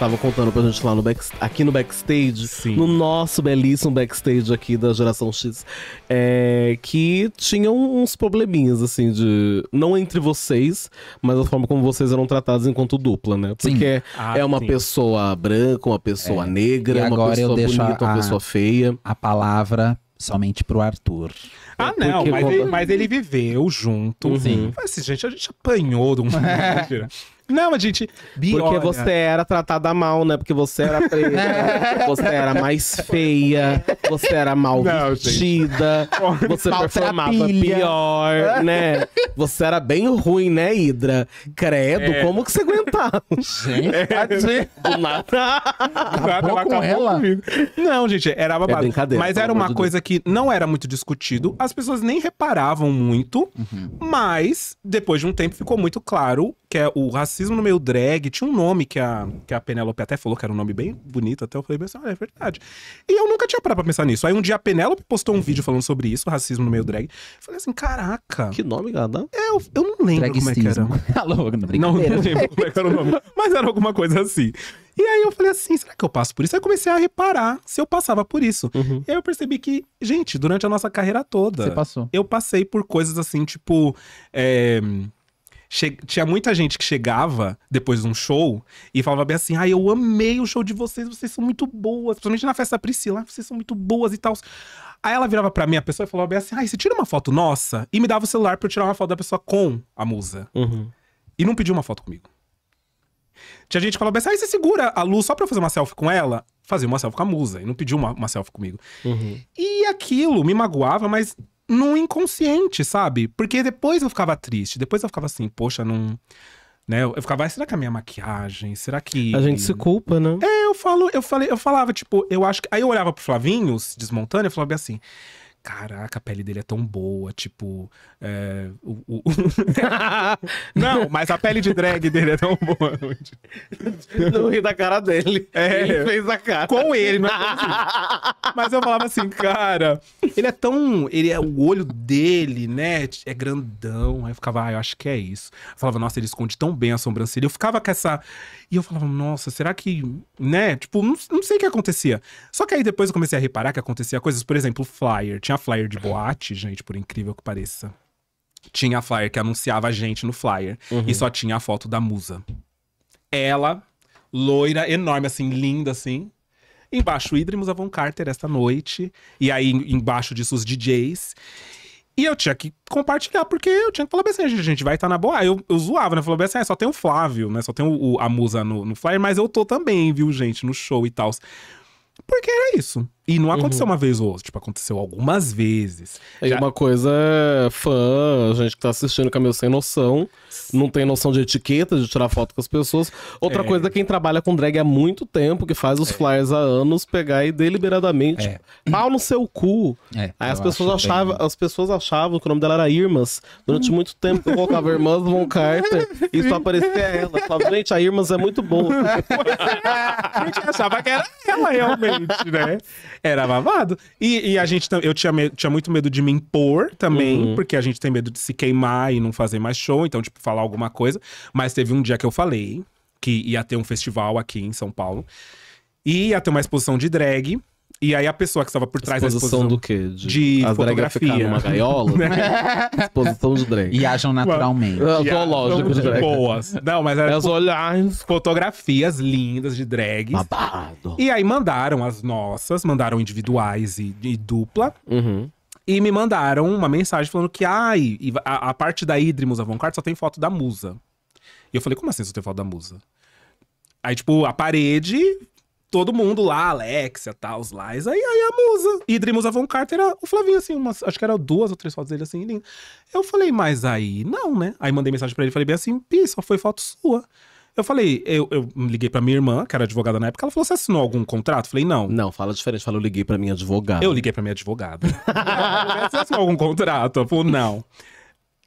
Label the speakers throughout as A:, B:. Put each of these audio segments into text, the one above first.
A: tava contando pra gente lá no back, aqui no backstage, Sim. no nosso belíssimo backstage aqui da geração X, é, que tinham uns probleminhas, assim, de. Não entre vocês, mas a forma como vocês eram tratados enquanto dupla, né? Porque ah, é uma
B: sim. pessoa branca, uma pessoa é. negra, uma pessoa bonita, a, uma pessoa feia. A palavra somente pro Arthur. Ah, é, não, mas, ele, mas ele, viveu junto. Sim. Uhum.
C: Mas, assim, gente, a gente
B: apanhou de um.
C: Não, mas gente. Bi, porque olha... você era
A: tratada mal, né? Porque você era preta, você era mais feia, você era mal não, vestida, gente. você performava pior, né? Você era bem ruim, né, Hidra? Credo, é. como que você aguentava? Gente, é.
C: do nada. Acabou ela com ela? Não, gente, era é uma É mas era uma coisa que não era muito discutido, as pessoas nem reparavam muito, uhum. mas depois de um tempo ficou muito claro que é o racismo racismo no meio drag, tinha um nome que a, que a Penélope até falou que era um nome bem bonito, até eu falei, assim, ah, é verdade. E eu nunca tinha parado pra pensar nisso. Aí um dia a Penélope postou um vídeo falando sobre isso, racismo no meio drag. Eu falei assim, caraca. Que nome, galera é, eu, eu não lembro como é que era. Alô, não, não lembro como é que era o nome, mas era alguma coisa assim. E aí eu falei assim, será que eu passo por isso? Aí eu comecei a reparar se eu passava por isso. Uhum. E aí eu percebi que, gente, durante a nossa carreira toda... Você passou. Eu passei por coisas assim, tipo... É Che... Tinha muita gente que chegava depois de um show e falava bem assim: ah, eu amei o show de vocês, vocês são muito boas. Principalmente na festa da Priscila, ah, vocês são muito boas e tal. Aí ela virava pra mim, a pessoa, e falava bem assim: ah, você tira uma foto nossa? E me dava o celular pra eu tirar uma foto da pessoa com a musa. Uhum. E não pediu uma foto comigo. Tinha gente que falava assim: ah, você segura a luz só pra fazer uma selfie com ela? Fazia uma selfie com a musa e não pediu uma, uma selfie comigo. Uhum. E aquilo me magoava, mas no inconsciente, sabe? Porque depois eu ficava triste, depois eu ficava assim, poxa, não. Né? Eu ficava, será que é a minha maquiagem? Será que. A gente se culpa, né? É, eu falo, eu falei, eu falava, tipo, eu acho que. Aí eu olhava pro Flavinho, se desmontando, eu falava assim: caraca, a pele dele é tão boa, tipo. É, o, o... não, mas a pele de drag dele é tão boa. não ri da cara dele. É, ele fez a cara. Com ele, não Mas eu falava assim, cara, ele é tão. Ele é o olho dele, né? É grandão. Aí eu ficava, ah, eu acho que é isso. Eu falava, nossa, ele esconde tão bem a sobrancelha. Eu ficava com essa. E eu falava, nossa, será que. né? Tipo, não, não sei o que acontecia. Só que aí depois eu comecei a reparar que acontecia coisas, por exemplo, flyer tinha flyer de boate, gente, por incrível que pareça. Tinha flyer que anunciava a gente no flyer. Uhum. E só tinha a foto da musa. Ela, loira, enorme, assim, linda, assim. Embaixo, Idris Musa Von Carter esta noite. E aí, embaixo disso, os DJs. E eu tinha que compartilhar, porque eu tinha que falar assim, a gente vai estar tá na boa. Eu, eu zoava, né? Falou bem assim, ah, só tem o Flávio, né? Só tem o, o a musa no, no flyer, mas eu tô também, viu, gente, no show e tal. Porque era isso. E não aconteceu uhum. uma vez ou outra, tipo, aconteceu algumas vezes. E Já... uma coisa é fã, gente que tá assistindo caminho
A: sem noção, não tem noção de etiqueta, de tirar foto com as pessoas. Outra é... coisa é quem trabalha com drag há muito tempo, que faz os é... flyers há anos, pegar e deliberadamente, é. pau no seu cu. É, Aí as pessoas, achavam, bem... as pessoas achavam que o nome dela era Irmas. Durante hum. muito tempo eu colocava Irmãs Von Carter e só aparecia ela. Eu falava, gente, a Irmas é muito boa.
C: a gente achava que era ela realmente, né? Era babado. E, e a gente, eu tinha, tinha muito medo de me impor também, uhum. porque a gente tem medo de se queimar e não fazer mais show, então, tipo, falar alguma coisa. Mas teve um dia que eu falei que ia ter um festival aqui em São Paulo. E ia ter uma exposição de drag. E aí a pessoa que estava por trás exposição da exposição do quê? De, de as fotografia. numa gaiola, né?
B: exposição de drag. E ajam naturalmente. É, zoológicos de drag. Boas.
C: Não, mas era olhares. fotografias lindas de drags. Babado. E aí mandaram as nossas, mandaram individuais e, e dupla. Uhum. E me mandaram uma mensagem falando que ai, a, a parte da Idri Musa Von só tem foto da musa. E eu falei, como assim só tem foto da musa? Aí, tipo, a parede todo mundo lá, Alexia, tal, os lais. Aí, aí a musa. E Dri Musa Von Carter, o Flavinho, assim, umas, acho que eram duas ou três fotos dele, assim, lindo. Eu falei, mas aí não, né? Aí mandei mensagem pra ele, falei bem assim, Pi, só foi foto sua. Eu falei, eu, eu liguei pra minha irmã, que era advogada na época, ela falou: você assinou algum contrato? Eu falei, não. Não, fala diferente, fala, eu liguei pra minha advogada. Eu liguei pra minha advogada. você assinou algum contrato? Eu falei, não.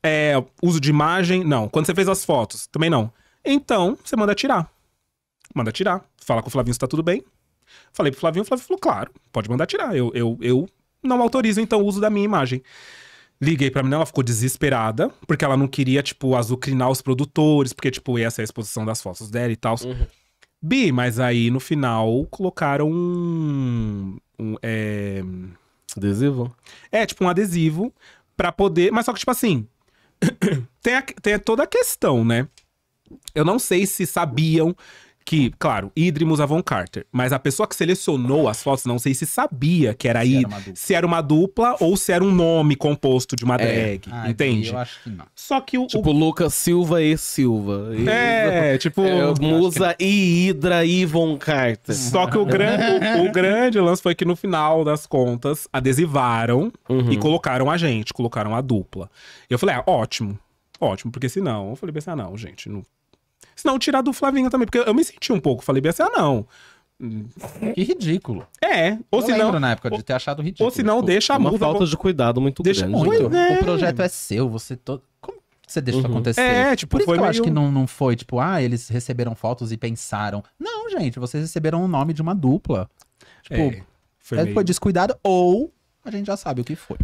C: É, uso de imagem? Não. Quando você fez as fotos? Também não. Então, você manda tirar manda tirar. Fala com o Flavinho se tá tudo bem. Falei pro Flavinho, o Flavinho falou, claro, pode mandar tirar. Eu, eu, eu não autorizo, então, o uso da minha imagem. Liguei pra menina, ela ficou desesperada, porque ela não queria, tipo, azucrinar os produtores, porque, tipo, essa é a exposição das fotos dela e tal. Uhum. Bi, mas aí, no final, colocaram um... um é... Adesivo? É, tipo, um adesivo pra poder... Mas só que, tipo assim, tem, a... tem toda a questão, né? Eu não sei se sabiam que, claro, Idrimus Avon Carter, mas a pessoa que selecionou as fotos, não sei se sabia que era se, se era uma dupla ou se era um nome composto de uma é. drag, é. ah, entende? Eu acho que não. Só que o
A: tipo o... Lucas Silva e Silva. E... É, tipo é, Musa que... e Hydra e
C: Von Carter. Só que o grande o, o, grande lance foi que no final das contas adesivaram uhum. e colocaram a gente, colocaram a dupla. Eu falei: "Ah, ótimo. Ótimo, porque senão, eu falei, pensar, ah, não, gente, não Senão tirar do Flavinho também, porque eu me senti um pouco. Falei bem
B: assim, ah, não. Que ridículo. É, ou se não. na época de ter achado ridículo. Ou se não, tipo, deixa a uma falta de cuidado muito deixa grande. Muito. É. O projeto é seu, você todo. Como você deixa uhum. acontecer? É, tipo, Por isso foi que eu meio... acho que não, não foi, tipo, ah, eles receberam fotos e pensaram. Não, gente, vocês receberam o nome de uma dupla. Tipo, é, foi, é, meio... foi descuidado ou a gente já sabe o que foi.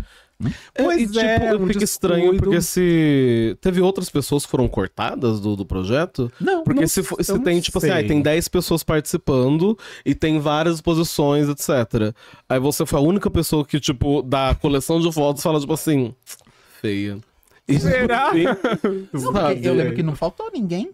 B: É, pois e, tipo, é, eu é fiquei estranho porque
A: se teve outras pessoas que foram cortadas do, do projeto? Não, porque não, se, se tem tipo sei. assim, ah, tem 10 pessoas participando e tem várias posições, etc. Aí você foi a única pessoa que tipo da coleção de fotos fala tipo assim, feia. Será?
B: Não, eu lembro que não faltou ninguém.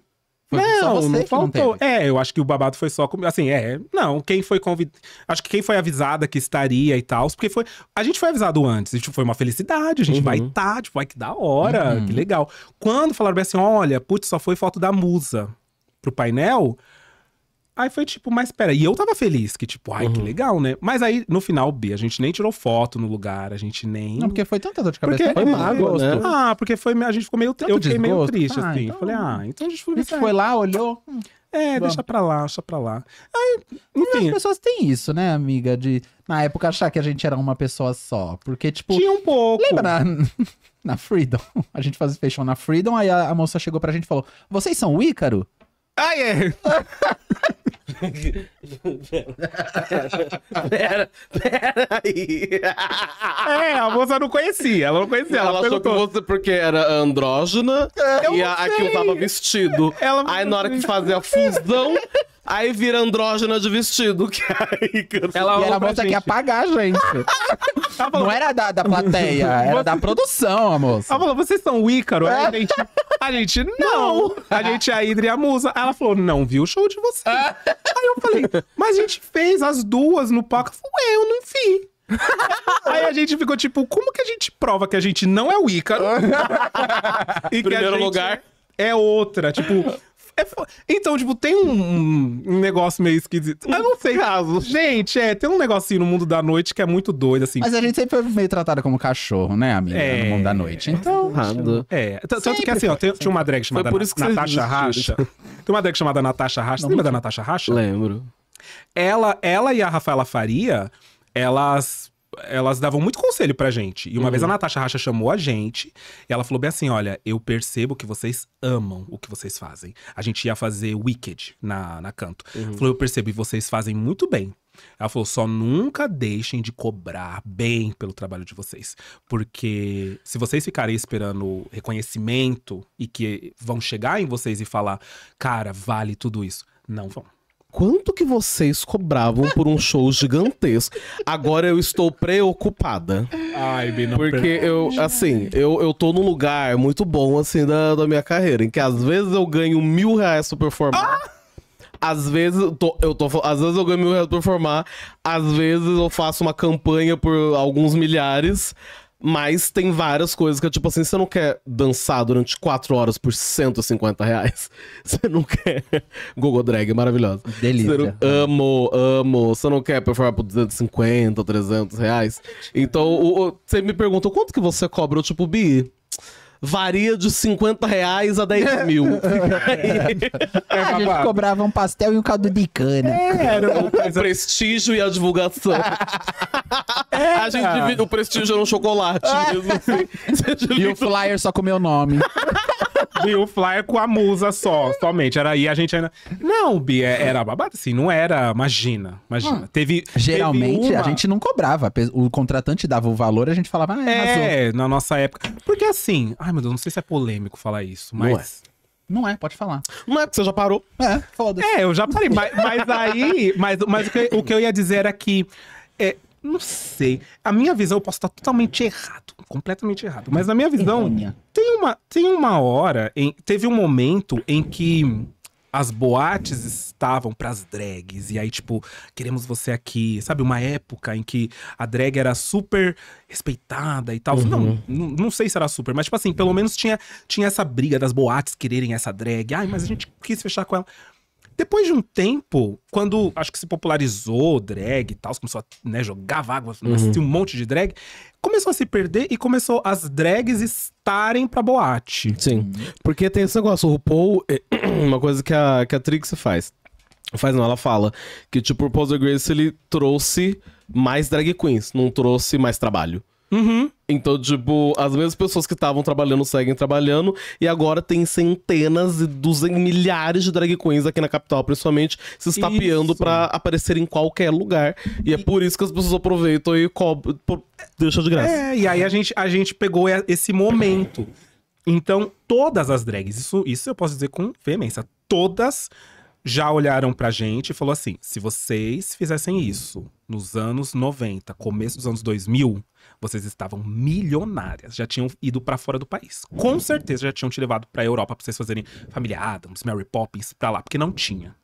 B: Foi não, você não faltou.
C: Não é, eu acho que o babado foi só Assim, é. Não, quem foi convidado. Acho que quem foi avisada que estaria e tal. Porque foi. A gente foi avisado antes. A gente foi uma felicidade. A gente uhum. vai estar. Tá, tipo, ai, que da hora. Uhum. Que legal. Quando falaram assim: olha, putz, só foi foto da musa pro painel. Aí foi tipo, mas pera, e eu tava feliz, que tipo, ai, uhum. que legal, né? Mas aí, no final, B, a gente nem tirou foto no lugar, a gente nem. Não, porque foi tanta dor de cabeça, porque, foi é, né? Ah, porque foi, a gente ficou meio. Tanto eu fiquei desgosto. meio triste, ah, assim. Então... Falei, ah, então a gente foi. A foi lá,
B: olhou. Hum, é, deixa pra lá, deixa pra lá. Aí, enfim. As pessoas têm isso, né, amiga? De, na época, achar que a gente era uma pessoa só. Porque, tipo. Tinha um pouco. Lembra? Na, Freedom. A gente fazia fechou na Freedom, aí a, a moça chegou pra gente e falou: Vocês são o Ícaro? Ah, é!
A: pera, pera aí. É, a moça não conhecia, ela não conhecia. Ela, ela achou que você porque era andrógena eu e a, a que usava vestido. Ela aí na hora que fazia a fusão, Aí vira andrógena de vestido. Que é aí, ela e era a moça gente. que ia pagar,
B: gente. não era da, da plateia, era da produção, a moça. Ela falou, vocês são o Ícaro? É. A, gente,
C: a gente, não. não. A gente é a Hidra e a Musa. Ela falou, não viu o show de vocês. Aí eu falei, mas a gente fez as duas no palco. Eu falei, eu não vi. Aí a gente ficou tipo, como que a gente prova que a gente não é o Ícaro? e Primeiro que a gente lugar. É outra, tipo, é fo... Então, tipo, tem um, um, negócio meio esquisito. Eu não sei caso. Gente, é, tem um negocinho no mundo da noite que é muito doido, assim. Mas a gente
B: sempre foi meio tratada como cachorro, né, amiga? É... No mundo da noite. Então. Rando. É. Tanto sempre que assim, ó, tem,
C: tinha uma drag chamada por isso que Natasha Racha. Tem uma drag chamada Natasha Racha. Você lembra da Natasha Racha? Lembro. Ela, ela e a Rafaela Faria, elas elas davam muito conselho pra gente. E uma uhum. vez a uhum. Natasha Racha chamou a gente e ela falou bem assim: olha, eu percebo que vocês amam o que vocês fazem. A gente ia fazer Wicked na, na canto. Uhum. Falou, eu percebo, e vocês fazem muito bem. Ela falou: só nunca deixem de cobrar bem pelo trabalho de vocês. Porque se vocês ficarem esperando reconhecimento e que vão chegar em vocês e falar, cara, vale tudo isso, não vão
A: quanto que vocês cobravam por um show gigantesco? Agora eu estou preocupada. Ai, Bina, Porque eu, assim, eu, eu tô num lugar muito bom, assim, da, da minha carreira, em que às vezes eu ganho mil reais por performar. Ah! Às vezes, tô, eu tô, às vezes eu ganho mil reais por formar, às vezes eu faço uma campanha por alguns milhares, mas tem várias coisas que, tipo assim, você não quer dançar durante 4 horas por 150 reais. Você não quer. Google Drag, maravilhosa. Delícia. Não... Amo, amo. Você não quer performar por 250, 300 reais. Então, o, o... você me perguntou quanto que você cobra o tipo BI? varia de 50
B: reais a 10 é. mil. É, a gente cobrava um pastel e um caldo de cana. É, era
A: o, o prestígio e a divulgação. É, a gente divide,
C: o prestígio era um chocolate. É. Mesmo
B: assim. E o flyer só com o meu nome.
C: Viu o flyer é com a musa só, somente. Era aí a gente ainda. Não, Bia, é, era babado assim, não era. Imagina, imagina. Hum. Teve. Geralmente teve uma... a gente
B: não cobrava. O contratante
C: dava o valor, a gente falava, ah, é, é na nossa época. Porque assim, ai meu Deus, não sei se é polêmico falar
B: isso, mas. Não é. Não é, pode falar.
C: Não é, porque você já parou. É, foda-se. É, eu já parei. mas, mas aí. Mas, mas o, que, o que eu ia dizer era que. É, não sei. A minha visão, eu posso estar totalmente errado. Completamente errado. Mas na minha visão, tem uma, tem uma hora, em, teve um momento em que as boates estavam pras drags. E aí, tipo, queremos você aqui. Sabe, uma época em que a drag era super respeitada e tal. Uhum. Não, não, não sei se era super, mas, tipo assim, pelo menos tinha, tinha essa briga das boates quererem essa drag. Ai, mas a gente quis fechar com ela. Depois de um tempo, quando acho que se popularizou drag e tal, começou a né, jogar água, uhum. assistir um monte de drag, começou a se perder e começou as drags estarem pra boate. Sim. Uhum.
A: Porque tem esse negócio, o RuPaul, eh, uma coisa que a, que a Trix faz. Faz não, ela fala que tipo, o RuPaul's Drag Race ele trouxe mais drag queens, não trouxe mais trabalho. Uhum. Então, tipo, as mesmas pessoas que estavam trabalhando seguem trabalhando. E agora tem centenas e duzentos, milhares de drag queens aqui na capital, principalmente, se estapeando para aparecer em qualquer lugar. E, é e, é por isso que as pessoas aproveitam e cobram,
C: deixa de graça. É, e aí a gente, a gente pegou esse momento. Então, todas as drags, isso, isso eu posso dizer com veemência, todas já olharam pra gente e falou assim: se vocês fizessem isso nos anos 90, começo dos anos 2000, vocês estavam milionárias, já tinham ido para fora do país. Com certeza já tinham te levado para a Europa para vocês fazerem Família Adams, Mary Poppins, para lá, porque não tinha.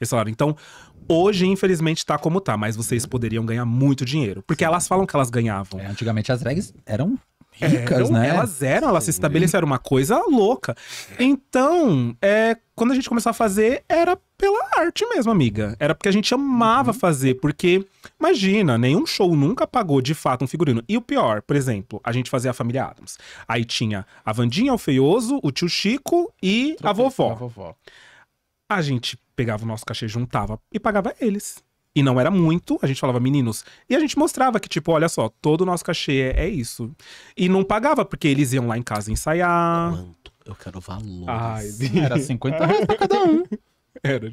C: Eles falaram, então, hoje, infelizmente, tá como tá, mas vocês poderiam ganhar muito dinheiro. Porque elas falam que elas ganhavam. É, antigamente as drags eram é, ricas, né? Elas eram, elas Sim. se estabeleceram uma coisa louca. Então, é, quando a gente começou a fazer, era pela arte mesmo, amiga. Era porque a gente amava uhum. fazer, porque, imagina, nenhum show nunca pagou de fato um figurino. E o pior, por exemplo, a gente fazia a família Adams. Aí tinha a Vandinha, o Feioso, o tio Chico e a vovó. A vovó. A gente pegava o nosso cachê, juntava e pagava eles. E não era muito, a gente falava meninos. E a gente mostrava que, tipo, olha só, todo o nosso cachê é, é isso. E não pagava, porque eles iam lá em casa ensaiar. Quanto? Eu quero valor. Era 50 reais pra cada um. Era.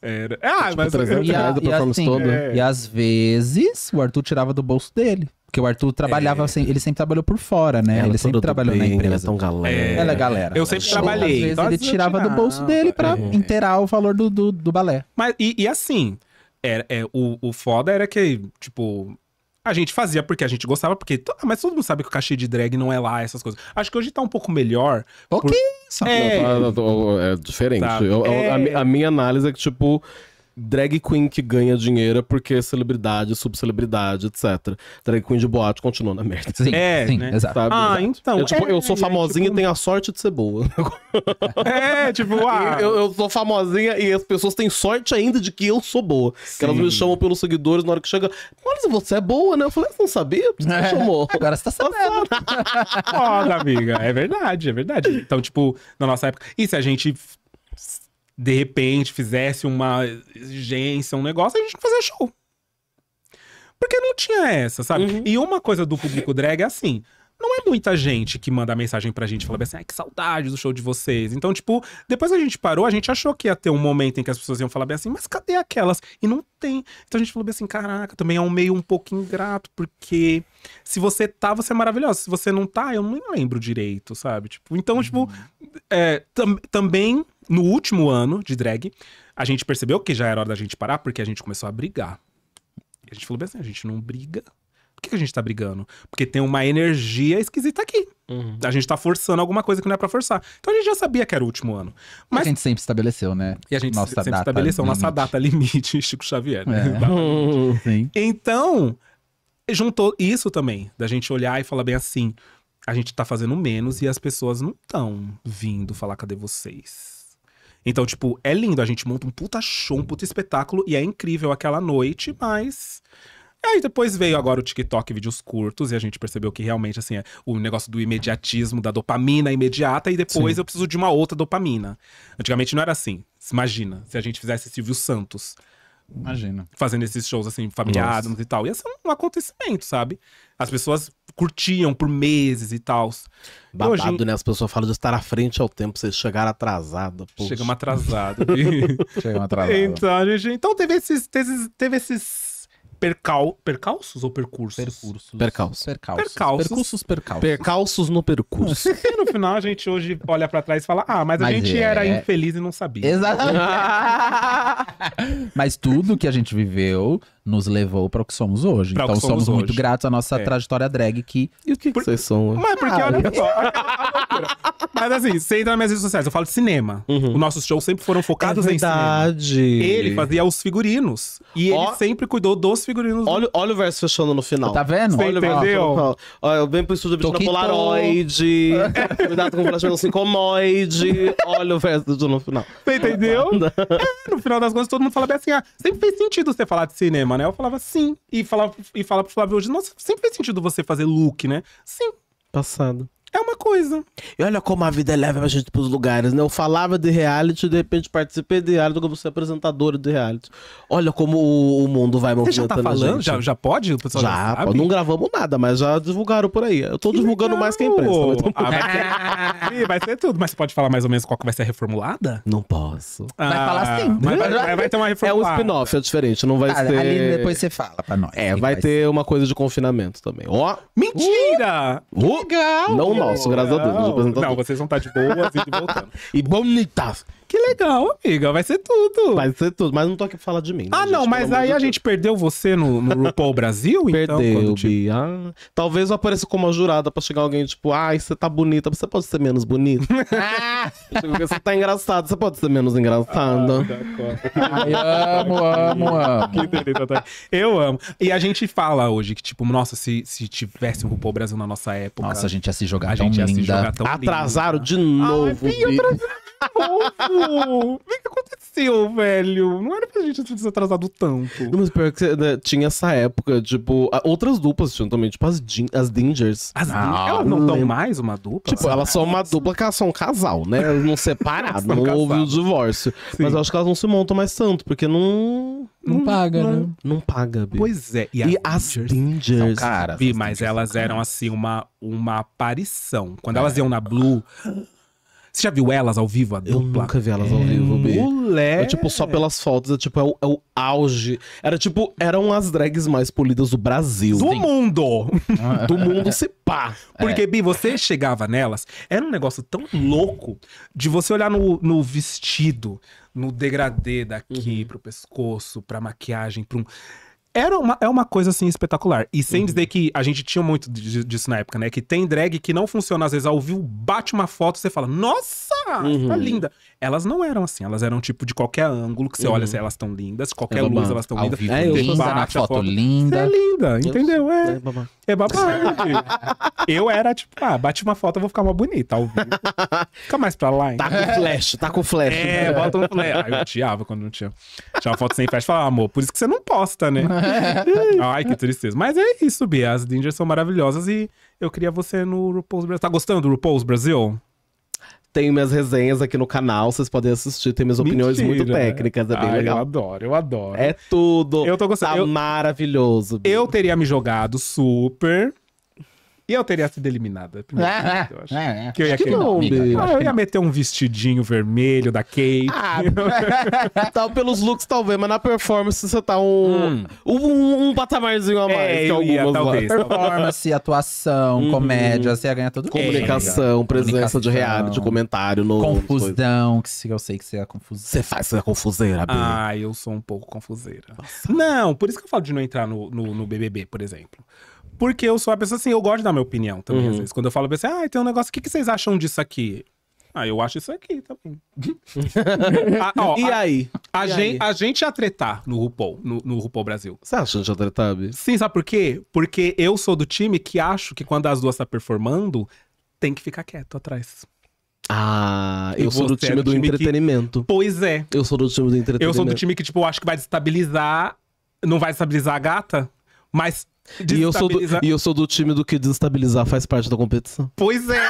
C: Era. Ah, tipo, mas. 300 reais do performance assim, todo. É. E
B: às vezes o Arthur tirava do bolso dele. Porque o Arthur trabalhava, é. assim, ele sempre trabalhou por fora, né? Ela ele é sempre trabalhou bem, na empresa. Ela é tão galera. É. Ela é galera.
C: Eu sempre trabalhei. Então, às vezes ele tirava do bolso dele pra é.
B: inteirar o valor do, do, do balé. Mas, e, e
C: assim, era, é, o, o foda era que, tipo, a gente fazia porque a gente gostava, porque. Ah, mas todo mundo sabe que o cachê de drag não é lá, essas coisas. Acho que hoje tá um pouco melhor. Ok, por... é... Tá,
A: tá, é... diferente. Tá. Eu, é... A, a, minha análise é que, tipo, drag queen que ganha dinheiro é porque é celebridade, subcelebridade, etc. Drag queen de boate continua na merda. Sim, é, sim, né? exato. Sabe? Ah, então. Eu, tipo, é, eu sou é, é, famosinha é, tipo... e tenho a sorte de ser boa. é, tipo, ah. Eu, eu, sou famosinha e as pessoas têm sorte ainda de que eu sou boa. Sim. Que elas me chamam pelos seguidores na hora que chega. Mas você é boa, né? Eu falei, você não sabia? você é,
C: chamou?
B: Agora você tá, tá sabendo. Foda,
C: amiga, é verdade, é verdade. Então, tipo, na nossa época. E se a gente de repente fizesse uma exigência, um negócio, a gente fazia show. Porque não tinha essa, sabe? Uhum. E uma coisa do público drag é assim. Não é muita gente que manda mensagem pra gente falando assim, ai, que saudade do show de vocês. Então, tipo, depois a gente parou, a gente achou que ia ter um momento em que as pessoas iam falar bem assim, mas
B: cadê aquelas?
C: E não tem. Então a gente falou bem assim, caraca, também é um meio um pouco ingrato, porque se você tá, você é maravilhosa. Se você não tá, eu não lembro direito, sabe? Tipo, então, tipo, uhum. tipo, é, tam também no último ano de drag, a gente percebeu que já era hora da gente parar, porque a gente começou a brigar. E a gente falou bem assim, a gente não briga. Por que, que a gente tá brigando? Porque tem uma energia esquisita aqui. Uhum. A gente tá forçando alguma coisa que não é pra forçar. Então a gente já sabia que era o último ano. Mas... A gente sempre estabeleceu, né? E a gente nossa sempre estabeleceu limite. nossa data limite, Chico Xavier, né? É. Então, juntou isso também, da gente olhar e falar bem assim, a gente tá fazendo menos e as pessoas não estão vindo falar cadê vocês. Então, tipo, é lindo, a gente monta um puta show, um puta espetáculo e é incrível aquela noite, mas Aí depois veio agora o TikTok, vídeos curtos, e a gente percebeu que realmente, assim, é o negócio do imediatismo, da dopamina imediata, e depois Sim. eu preciso de uma outra dopamina. Antigamente não era assim. Imagina se a gente fizesse Silvio Santos. Imagina. Fazendo esses shows assim, familiares e tal. Ia ser é um acontecimento, sabe? As pessoas curtiam por meses e tal. Babado, e hoje...
A: né? As pessoas falam de estar à frente ao tempo, vocês chegaram atrasado. Chegamos
C: atrasado. Chegamos Então, gente, então teve esses, teve, esses, teve esses percal, percalços ou percursos? Percursos. Percalços. Percalços. Percalços. Percursos, percalços. Percalços no percurso. e no final a gente hoje olha para trás e fala, ah, mas a gente é... era é. infeliz e não sabia. Exatamente.
B: mas tudo que a gente viveu nos levou para o que somos hoje. Pra então somos, somos hoje. muito gratos à nossa é. trajetória drag que... E o que, Por... que vocês são hoje? Mas porque, ah, olha só... mas assim, você entra nas
C: minhas redes sociais, eu falo de cinema. Uhum. Os nossos shows sempre foram focados é em cinema. verdade. Ele fazia os figurinos. E oh. ele sempre cuidou dos figurinos figurinos.
A: Né? Olha, olha o verso fechando
C: no final. Tá vendo? Você entendeu?
A: Olha, eu venho pro estúdio bicho a Polaroid. Cuidado com o flash no sincomoide. Assim, olha o verso no final.
C: Você entendeu? É, no final das contas, todo mundo fala bem assim: ah, sempre fez sentido você falar de cinema, né? Eu falava sim. E falava, e falava pro Flávio hoje: nossa, sempre fez sentido você fazer look, né? Sim. Passado. É uma coisa. E olha como a vida é leva a gente pros
A: lugares, né? Eu falava de reality, de repente participei de reality, como ser apresentadora de reality. Olha como o, mundo vai movimentando Você já tá falando? Já, já
C: pode? O pessoal já, já não
A: gravamos nada, mas já divulgaram por aí. Eu tô que divulgando legal. mais que a imprensa.
C: ah, vai, ser... Ih, vai ser tudo. Mas você pode falar mais ou menos qual que vai ser a reformulada? Não posso. Ah, vai falar sim. Vai, vai, vai, ter uma reformulada. É um spin-off,
A: é diferente. Não vai ah, ser... Ali depois você fala pra nós. É, vai ter ser. uma coisa de confinamento também. Ó! Oh, mentira! Uh, legal! Não nosso, graças a Deus. Não, não, vocês vão estar tá de boas e de voltando. e bonitas. Que legal, amiga. Vai ser tudo. Vai ser tudo. Mas não tô aqui pra falar de mim. Né, ah, gente? não, mas aí
C: a gente perdeu você no, no RuPaul Brasil? Então, perdeu, então, quando, Bia.
A: Talvez eu apareça como uma jurada pra chegar alguém tipo, ai, você tá bonita, você pode ser menos bonita. Ah, você tá engraçado, você pode ser menos engraçado. Ah, ai, amo, amo, amo.
C: Tá? Eu amo. E a gente fala hoje que, tipo, nossa, se, se tivesse um RuPaul Brasil na nossa época. Nossa, a gente ia se jogar. A gente linda. ia se jogar tão Atrasaram lindo. de novo. Ai, fofo! O que aconteceu, velho? Não era pra gente ter se
A: atrasado tanto. mas pior que né, tinha essa época, tipo, outras duplas tinham também, tipo as, Jin- as Dingers. As Ah, elas não dão mais uma dupla? Tipo, elas são uma dupla que elas são um casal, né? Elas não separaram, não houve o divórcio. Mas eu acho que elas não se montam mais tanto, porque não. Não paga, né? Não paga, B.
C: Pois é. E, E as Dingers Dingers. são mas elas eram assim uma, uma aparição. Quando elas iam na Blue, você já viu elas ao vivo, a dupla? Eu nunca vi elas ao é. vivo, Bi. Mulher! Eu, é, tipo, só pelas fotos, é tipo, é o, é o, auge. Era, tipo, eram as drags mais polidas do Brasil. Do Sim. mundo! do mundo se pá! Porque, é. Bi, você chegava nelas, era um negócio tão louco de você olhar no, no vestido, no degradê daqui, uhum. pro pescoço, pra maquiagem, pra um era uma, é uma coisa assim espetacular. E sem uhum. dizer que a gente tinha muito disso na época, né? Que tem drag que não funciona, às vezes ao vivo bate uma foto você fala, nossa, uhum. tá linda. Elas não eram assim, elas eram tipo de qualquer ângulo que você uhum. olha, assim, se elas estão lindas, qualquer é luz elas estão lindas. Vivo, é, eu bate a foto, foto linda. é linda, entendeu? É, é babá. É eu era tipo, ah, bate uma foto, eu vou ficar mais bonita ao vivo. Fica mais pra lá, hein? Tá com flash, tá com flash. É, bota um flash. Aí ah, eu tiava quando não tinha. Tinha uma foto sem flash, falava, amor, por isso que você não posta, né? Ai, que tristeza. Mas é isso, Bia. As Dingers são maravilhosas e eu queria você no RuPaul's Brasil. Tá gostando do RuPaul's Brasil? Tenho minhas
A: resenhas aqui no canal, vocês podem assistir, tem minhas opiniões Mentira. muito técnicas, é bem Ai, legal. Eu
C: adoro, eu adoro. É tudo. Eu tô gostando. Tá eu... maravilhoso. Bia. Eu teria me jogado super e eu teria sido eliminada. Primeiro, eu acho. É, é, é. que eu ia que Não, amiga, eu, ah, eu ia meter um vestidinho vermelho da Kate. Ah, tal, pelos looks, talvez, mas na performance
A: você tá um, hum. um, um, patamarzinho a mais. É, eu ia, talvez, talvez. Performance,
B: atuação, uhum. comédia, você ia ganhar tudo. Comunicação, é, presença comunicação, de reality, comentário. No, confusão, que se eu sei que você é confusão. Você faz, você é confuseira, Bia. Ah, eu sou um pouco confuseira.
C: Nossa. Não, por isso que eu falo de não entrar no, no, no BBB, por exemplo. Porque eu sou uma pessoa assim, eu gosto de dar minha opinião também, uhum. às vezes. Quando eu falo pra você, ah, tem um negócio, o que, que vocês acham disso aqui? Ah, eu acho isso aqui também. ó, e aí? A, e gente, aí? a gente ia tretar no RuPaul, no, no RuPaul Brasil. Você acha que a gente ia tretar, Sim, sabe por quê? Porque eu sou do time que acho que quando as duas tá performando, tem que ficar quieto atrás. Ah, eu sou do é time do, do entretenimento.
A: Que... Pois é. Eu sou do time do entretenimento. Eu sou do time
C: que, tipo, acho que vai destabilizar. Não vai destabilizar a gata, mas e eu, sou do, e eu
A: sou do time do que desestabilizar faz parte da competição.
C: Pois é.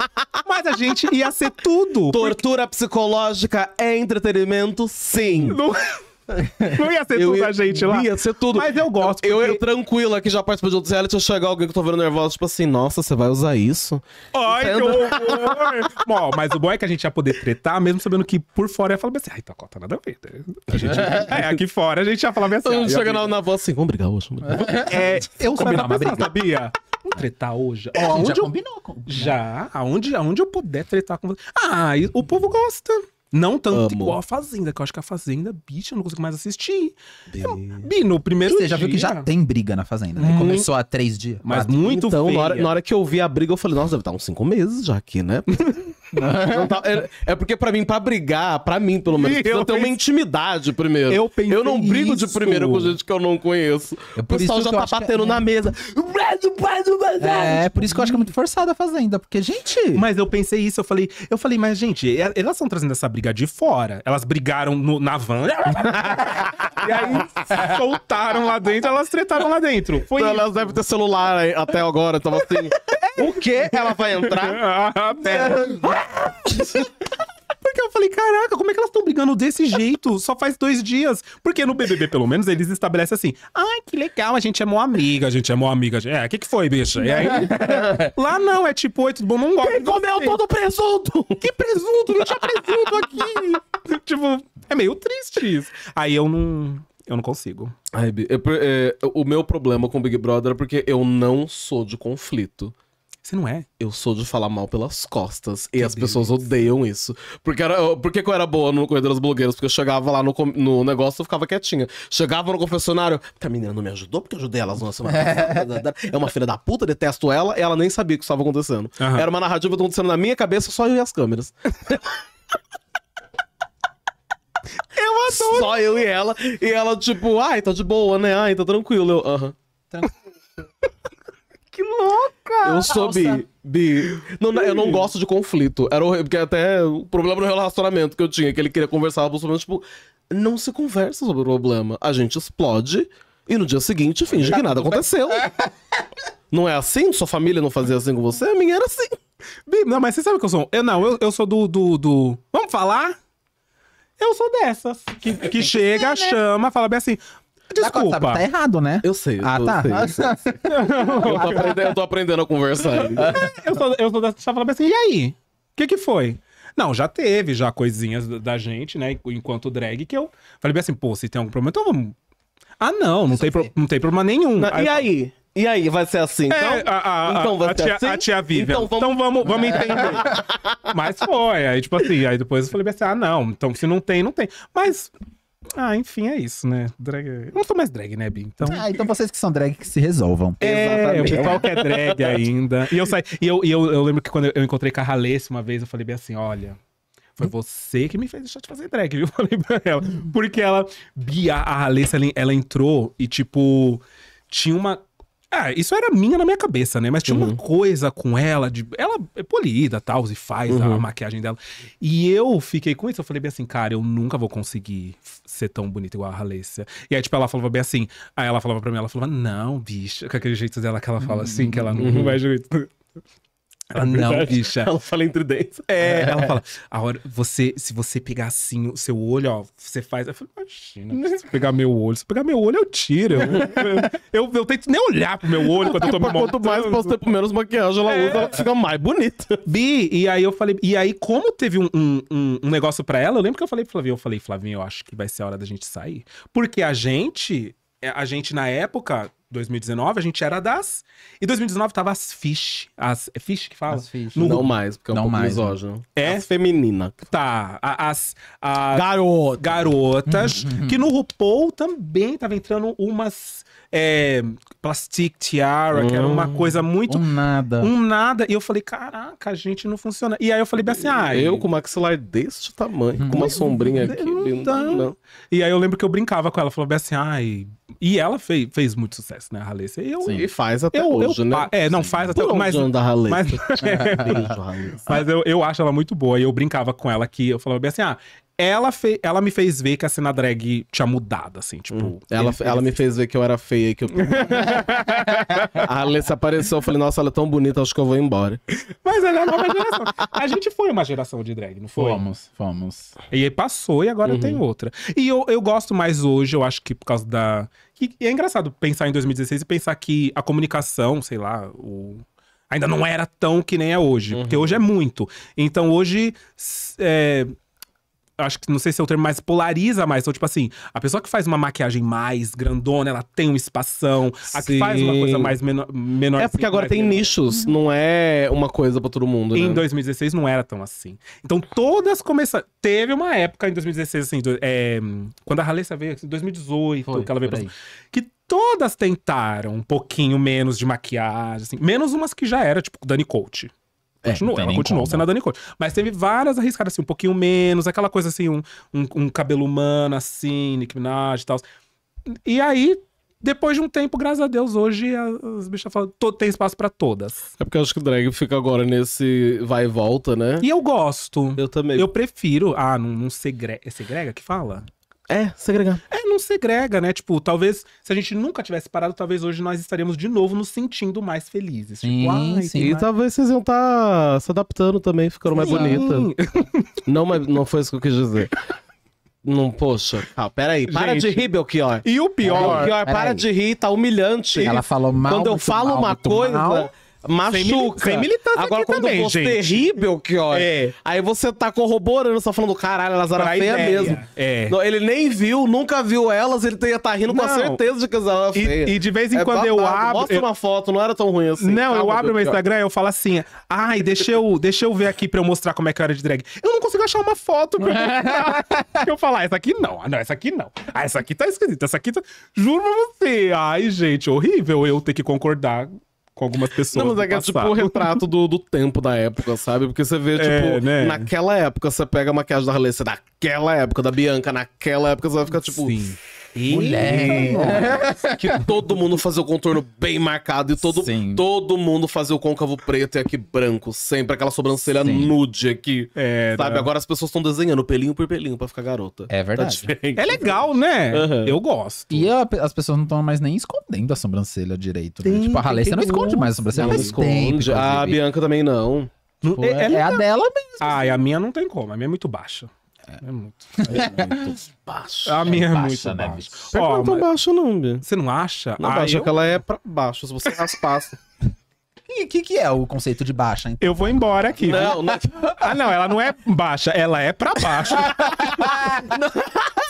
C: Mas a gente ia ser tudo.
A: Tortura porque... psicológica é entretenimento, sim. Não... É? Não ia ser eu tudo ia, a gente lá. Ia ser tudo. Mas eu gosto. Eu, porque... eu tranquila que já participou de outros reality, eu chegar alguém que eu tô vendo
C: nervosa, tipo assim, nossa, você vai usar isso? Ai, Entendo? que horror! bom, mas o bom é que a gente ia poder tretar, mesmo sabendo que por fora ia falar assim, ai, tua cota nada a ver. Né? A gente, é, aqui fora a gente ia falar assim. Então, chega na,
A: na voz assim, vamos brigar hoje.
C: Vamos brigar. É, eu combinar uma briga. Sabia? Vamos tretar hoje. É, Ó, a gente já combinou.
B: Com... Já,
C: aonde, aonde eu puder tretar com você. Ah, o povo gosta. Não tanto Amo. igual a Fazenda, que eu acho que a Fazenda, bicho, eu não consigo mais assistir.
B: Bi, no primeiro Você já dia... viu que já tem briga na Fazenda, né? Hum. Começou
C: há três dias. Mas ah, muito
B: Então, feia. Na, hora, na hora
A: que eu vi a briga, eu falei, nossa, deve estar uns cinco
B: meses já aqui, né? Tá, é,
A: é, porque para mim, para brigar, para mim pelo menos, eu ter uma intimidade primeiro. Eu, eu não brigo isso. de primeiro com gente que eu não conheço. É o pessoal já tá é, batendo né? na
C: mesa. É, é, tipo, por isso que eu acho que é muito forçada a Fazenda, porque, gente... Mas eu pensei isso, eu falei, eu falei, mas, gente, elas estão trazendo essa briga de fora. Elas brigaram no, na van. e aí, soltaram lá dentro, elas tretaram lá dentro. Foi então, elas devem ter celular até agora, tava assim... o quê? Ela vai entrar? ah, pera. Porque eu falei, caraca, como é que elas estão brigando desse jeito? Só faz dois dias. Porque no BBB, pelo menos, eles estabelecem assim. Ai, que legal, a gente é mó amiga, a gente é mó amiga. É, o que, que foi, bicha? E aí... Lá não, é tipo, oi, tudo bom? Não gosto. Quem comeu todo o presunto? Que presunto? Não tinha presunto aqui. tipo, é meio triste isso. Aí eu não... Eu não consigo.
A: Ai, é, é, o meu problema com o Big Brother é porque eu não sou de conflito. Você não é. Eu sou de falar mal pelas costas. Que e as Deus. pessoas odeiam isso. Porque, era, eu, porque eu era boa no coelho das Blogueiras? Porque eu chegava lá no, no negócio e ficava quietinha. Chegava no confessionário, a menina não me ajudou porque eu ajudei elas na semana. é uma filha da puta, detesto ela. E ela nem sabia o que estava acontecendo. Uhum. Era uma narrativa acontecendo na minha cabeça, só eu e as câmeras. eu adoro. Só eu e ela. E ela, tipo, ai, tá de boa, né? Ai, tá tranquilo. Eu, aham. Uh -huh. Tranquilo
C: louca! Eu sou bi.
A: bi. Não, eu não gosto de conflito. Era horrível, porque até o problema no relacionamento que eu tinha, que ele queria conversar, principalmente, tipo, não se conversa sobre o problema. A gente explode e no dia seguinte finge que nada aconteceu. não é assim? Sua família não fazia assim com você? A minha era assim. Bi, não, mas você sabe que eu sou. Eu, não, eu, eu sou do, do,
C: do. Vamos falar? Eu sou dessas. Que, que chega, né? chama, fala bem
B: assim: Desculpa. Tá errado, né? Eu sei. ah, tá. eu, sei, eu, tô aprendendo, eu tô
C: aprendendo a conversar. É, eu sou, eu tô dessa chave falando assim, e aí? O que que foi? Não, já teve já coisinhas da gente, né, enquanto drag, que eu falei assim, pô, se tem algum problema, então vamos... Ah, não, não, tem, pro, não tem problema nenhum. Não, aí, e aí? E aí, vai ser assim, é, então? a, a, então vai a, ser tia, assim? a tia Vivian. Então vamos, então vamos, vamos é. entender. Mas foi, aí tipo assim, aí depois eu falei assim, ah não, então se não tem, não tem. Mas ah, enfim, é isso, né?
B: Drag. Eu não sou mais drag, né, Bi? Então... Ah, então vocês que são drag que se resolvam. É, Exatamente. o que é
C: drag ainda. E eu saí. E eu, eu, eu lembro que quando eu encontrei a Carralesse uma vez, eu falei bem assim: olha. Foi você que me fez deixar de fazer drag, viu? Eu Falei pra ela. Porque ela. Bia, a Alessa, ela, ela entrou e, tipo, tinha uma ah, isso era minha na minha cabeça, né? Mas tinha uhum. uma coisa com ela, de, ela é polida tal, e faz uhum. a maquiagem dela. E eu fiquei com isso, eu falei bem assim, cara, eu nunca vou conseguir ser tão bonita igual a Halessia. E aí, tipo, ela falava bem assim, aí ela falava pra mim, ela falava, não, bicho, com aquele jeito dela que ela fala assim, que ela não, não uhum. vai jeito. Ela, é não, bicha. Ela fala entre dentes. É, ela fala, a hora, você, se você pegar assim o seu olho, ó, você faz. Eu falei, imagina, né? se pegar meu olho, se pegar meu olho, eu tiro. Eu, eu, eu, eu tento nem olhar pro meu olho quando eu tô me Quanto mais pelo menos maquiagem ela é. usa, ela fica mais bonita. Bi, e aí eu falei, e aí, como teve um, um, um, negócio pra ela, eu lembro que eu falei, Flavinho, eu falei, Flavinho, eu acho que vai ser a hora da gente sair. Porque a gente, a gente na época 2019 a gente era das. E 2019 tava as fish. As é fish que fala? As fish. No... Não mais, porque é um não mais, né? misógino. É? é as feminina. Tá. As. as Garota. Garotas. Uhum, uhum. Que no RuPaul também tava entrando umas. É, plastic tiara, que era uma hum, coisa muito. Um nada. Um nada. E eu falei, caraca, a gente, não funciona. E aí eu falei bem assim, ah. Eu com o maxilar desse tamanho, com uma hum, sombrinha aqui. Não, não. E aí eu lembro que eu brincava com ela, falou bem assim, ai. E ela fez, fez muito sucesso sucesso, né? A Sim, e faz até eu, hoje, eu, né? É, não, Sim. faz até hoje. Mas, da Halessa. Mas, é, mas eu, eu acho ela muito boa. E eu brincava com ela que eu falava bem assim, ah, ela, fe... ela me fez ver que a cena drag tinha mudado, assim, tipo. Hum. Ela, ela
A: me fez ver que eu era feia e que eu.
C: a Alessa apareceu, eu falei, nossa, ela é tão bonita, acho que eu vou embora. Mas ela é a nova geração. A gente foi uma geração de drag, não foi? Fomos, fomos. E aí passou e agora uhum. tem outra. E eu, eu gosto mais hoje, eu acho que por causa da que é engraçado pensar em 2016 e pensar que a comunicação, sei lá, o... ainda não era tão que nem é hoje. Uhum. Porque hoje é muito. Então hoje. É acho que não sei se é o termo, mais polariza mais. ou então, tipo assim, a pessoa que faz uma maquiagem mais grandona, ela tem um espação. A que faz uma coisa mais menor. menor é porque assim, agora tem menor. nichos, uhum. não
A: é uma coisa para
C: todo mundo. Né? Em
A: 2016
C: não era tão assim. Então todas começaram. Teve uma época em 2016, assim, do, é, quando a Ralessa veio, assim, 2018, Foi, que ela veio pra... Que todas tentaram um pouquinho menos de maquiagem, assim, menos umas que já era, tipo Dani Coach. Continuou, é, ela continuou sendo a Dani Cone. Mas teve várias arriscadas, assim, um pouquinho menos, aquela coisa assim, um, um, um cabelo humano, assim, Nick Minaj e tal. E aí, depois de um tempo, graças a Deus, hoje as bichas falam, tem espaço para todas.
A: É porque eu acho que o drag fica agora nesse vai e volta, né? E eu gosto. Eu também. Eu
C: prefiro. Ah, não, não segrega. É segrega que fala? É, segregar. É, não segrega, né? Tipo, talvez se a gente nunca tivesse parado, talvez hoje nós estaríamos de novo nos sentindo mais felizes. Tipo, sim, tipo, ai, sim. E mais...
A: talvez vocês iam estar tá se adaptando também, ficando mais bonita. não, mas não foi isso que eu quis dizer. Não, poxa. Ah, peraí. Para gente, de rir, Belchior. E o pior. Peraí, pior para de rir, tá humilhante. Ela falou mal. Quando eu falo mal, uma coisa. Mal machuca. Sem, mili sem Agora, quando também, é gente. terrível, que olha. É. Aí você tá corroborando, só tá falando, caralho, elas eram feias mesmo. É. Não, ele nem viu, nunca viu elas, ele ia tá rindo não. com a certeza de que elas eram feias. E, e de vez em é quando eu abro. Mostra eu... uma foto, não era tão ruim assim. Não, Calma, eu abro meu Instagram
C: e eu falo assim: ai, deixa eu, deixa eu ver aqui pra eu mostrar como é que eu era de drag. Eu não consigo achar uma foto pra eu Eu falar, ah, essa aqui não, ah, não, essa aqui não. Ah, essa aqui tá esquisita, essa aqui tá. Juro pra você. Ai, gente, horrível eu ter que concordar com algumas pessoas.
A: Não, mas é que é tipo o retrato do, do tempo da época, sabe? Porque você vê, é, tipo, né? naquela época, você pega a maquiagem da é daquela época, da Bianca naquela época, você vai ficar tipo. Sim. Mulher. Tá que todo mundo fazer o contorno bem marcado e todo, todo mundo fazer o côncavo preto e aqui branco. Sempre aquela sobrancelha Sim. nude aqui. É, sabe? Não. Tá. Agora as pessoas estão desenhando pelinho por pelinho pra ficar garota. É tá verdade. Tá é legal, né? Uhum. Eu gosto.
B: E a, as pessoas não estão mais nem escondendo a sobrancelha direito. Né? tipo, a Halê, você não esconde mais a sobrancelha. Ela esconde. Ah, a
C: Bianca também não. é, é, é a dela mesmo. Ah, e a minha não tem como. A minha é muito baixa. É muito. É muito
A: baixo. A é minha é, é muito né, baixa. Bicho? não é mas...
C: baixo não, Bia. Você não acha? Não, é ah, baixa, eu... que ela é pra baixo. Se você
B: E O que, que é o conceito de baixa? Então? Eu vou embora aqui. Não, não... Ah, não, ela não é baixa, ela é pra baixo.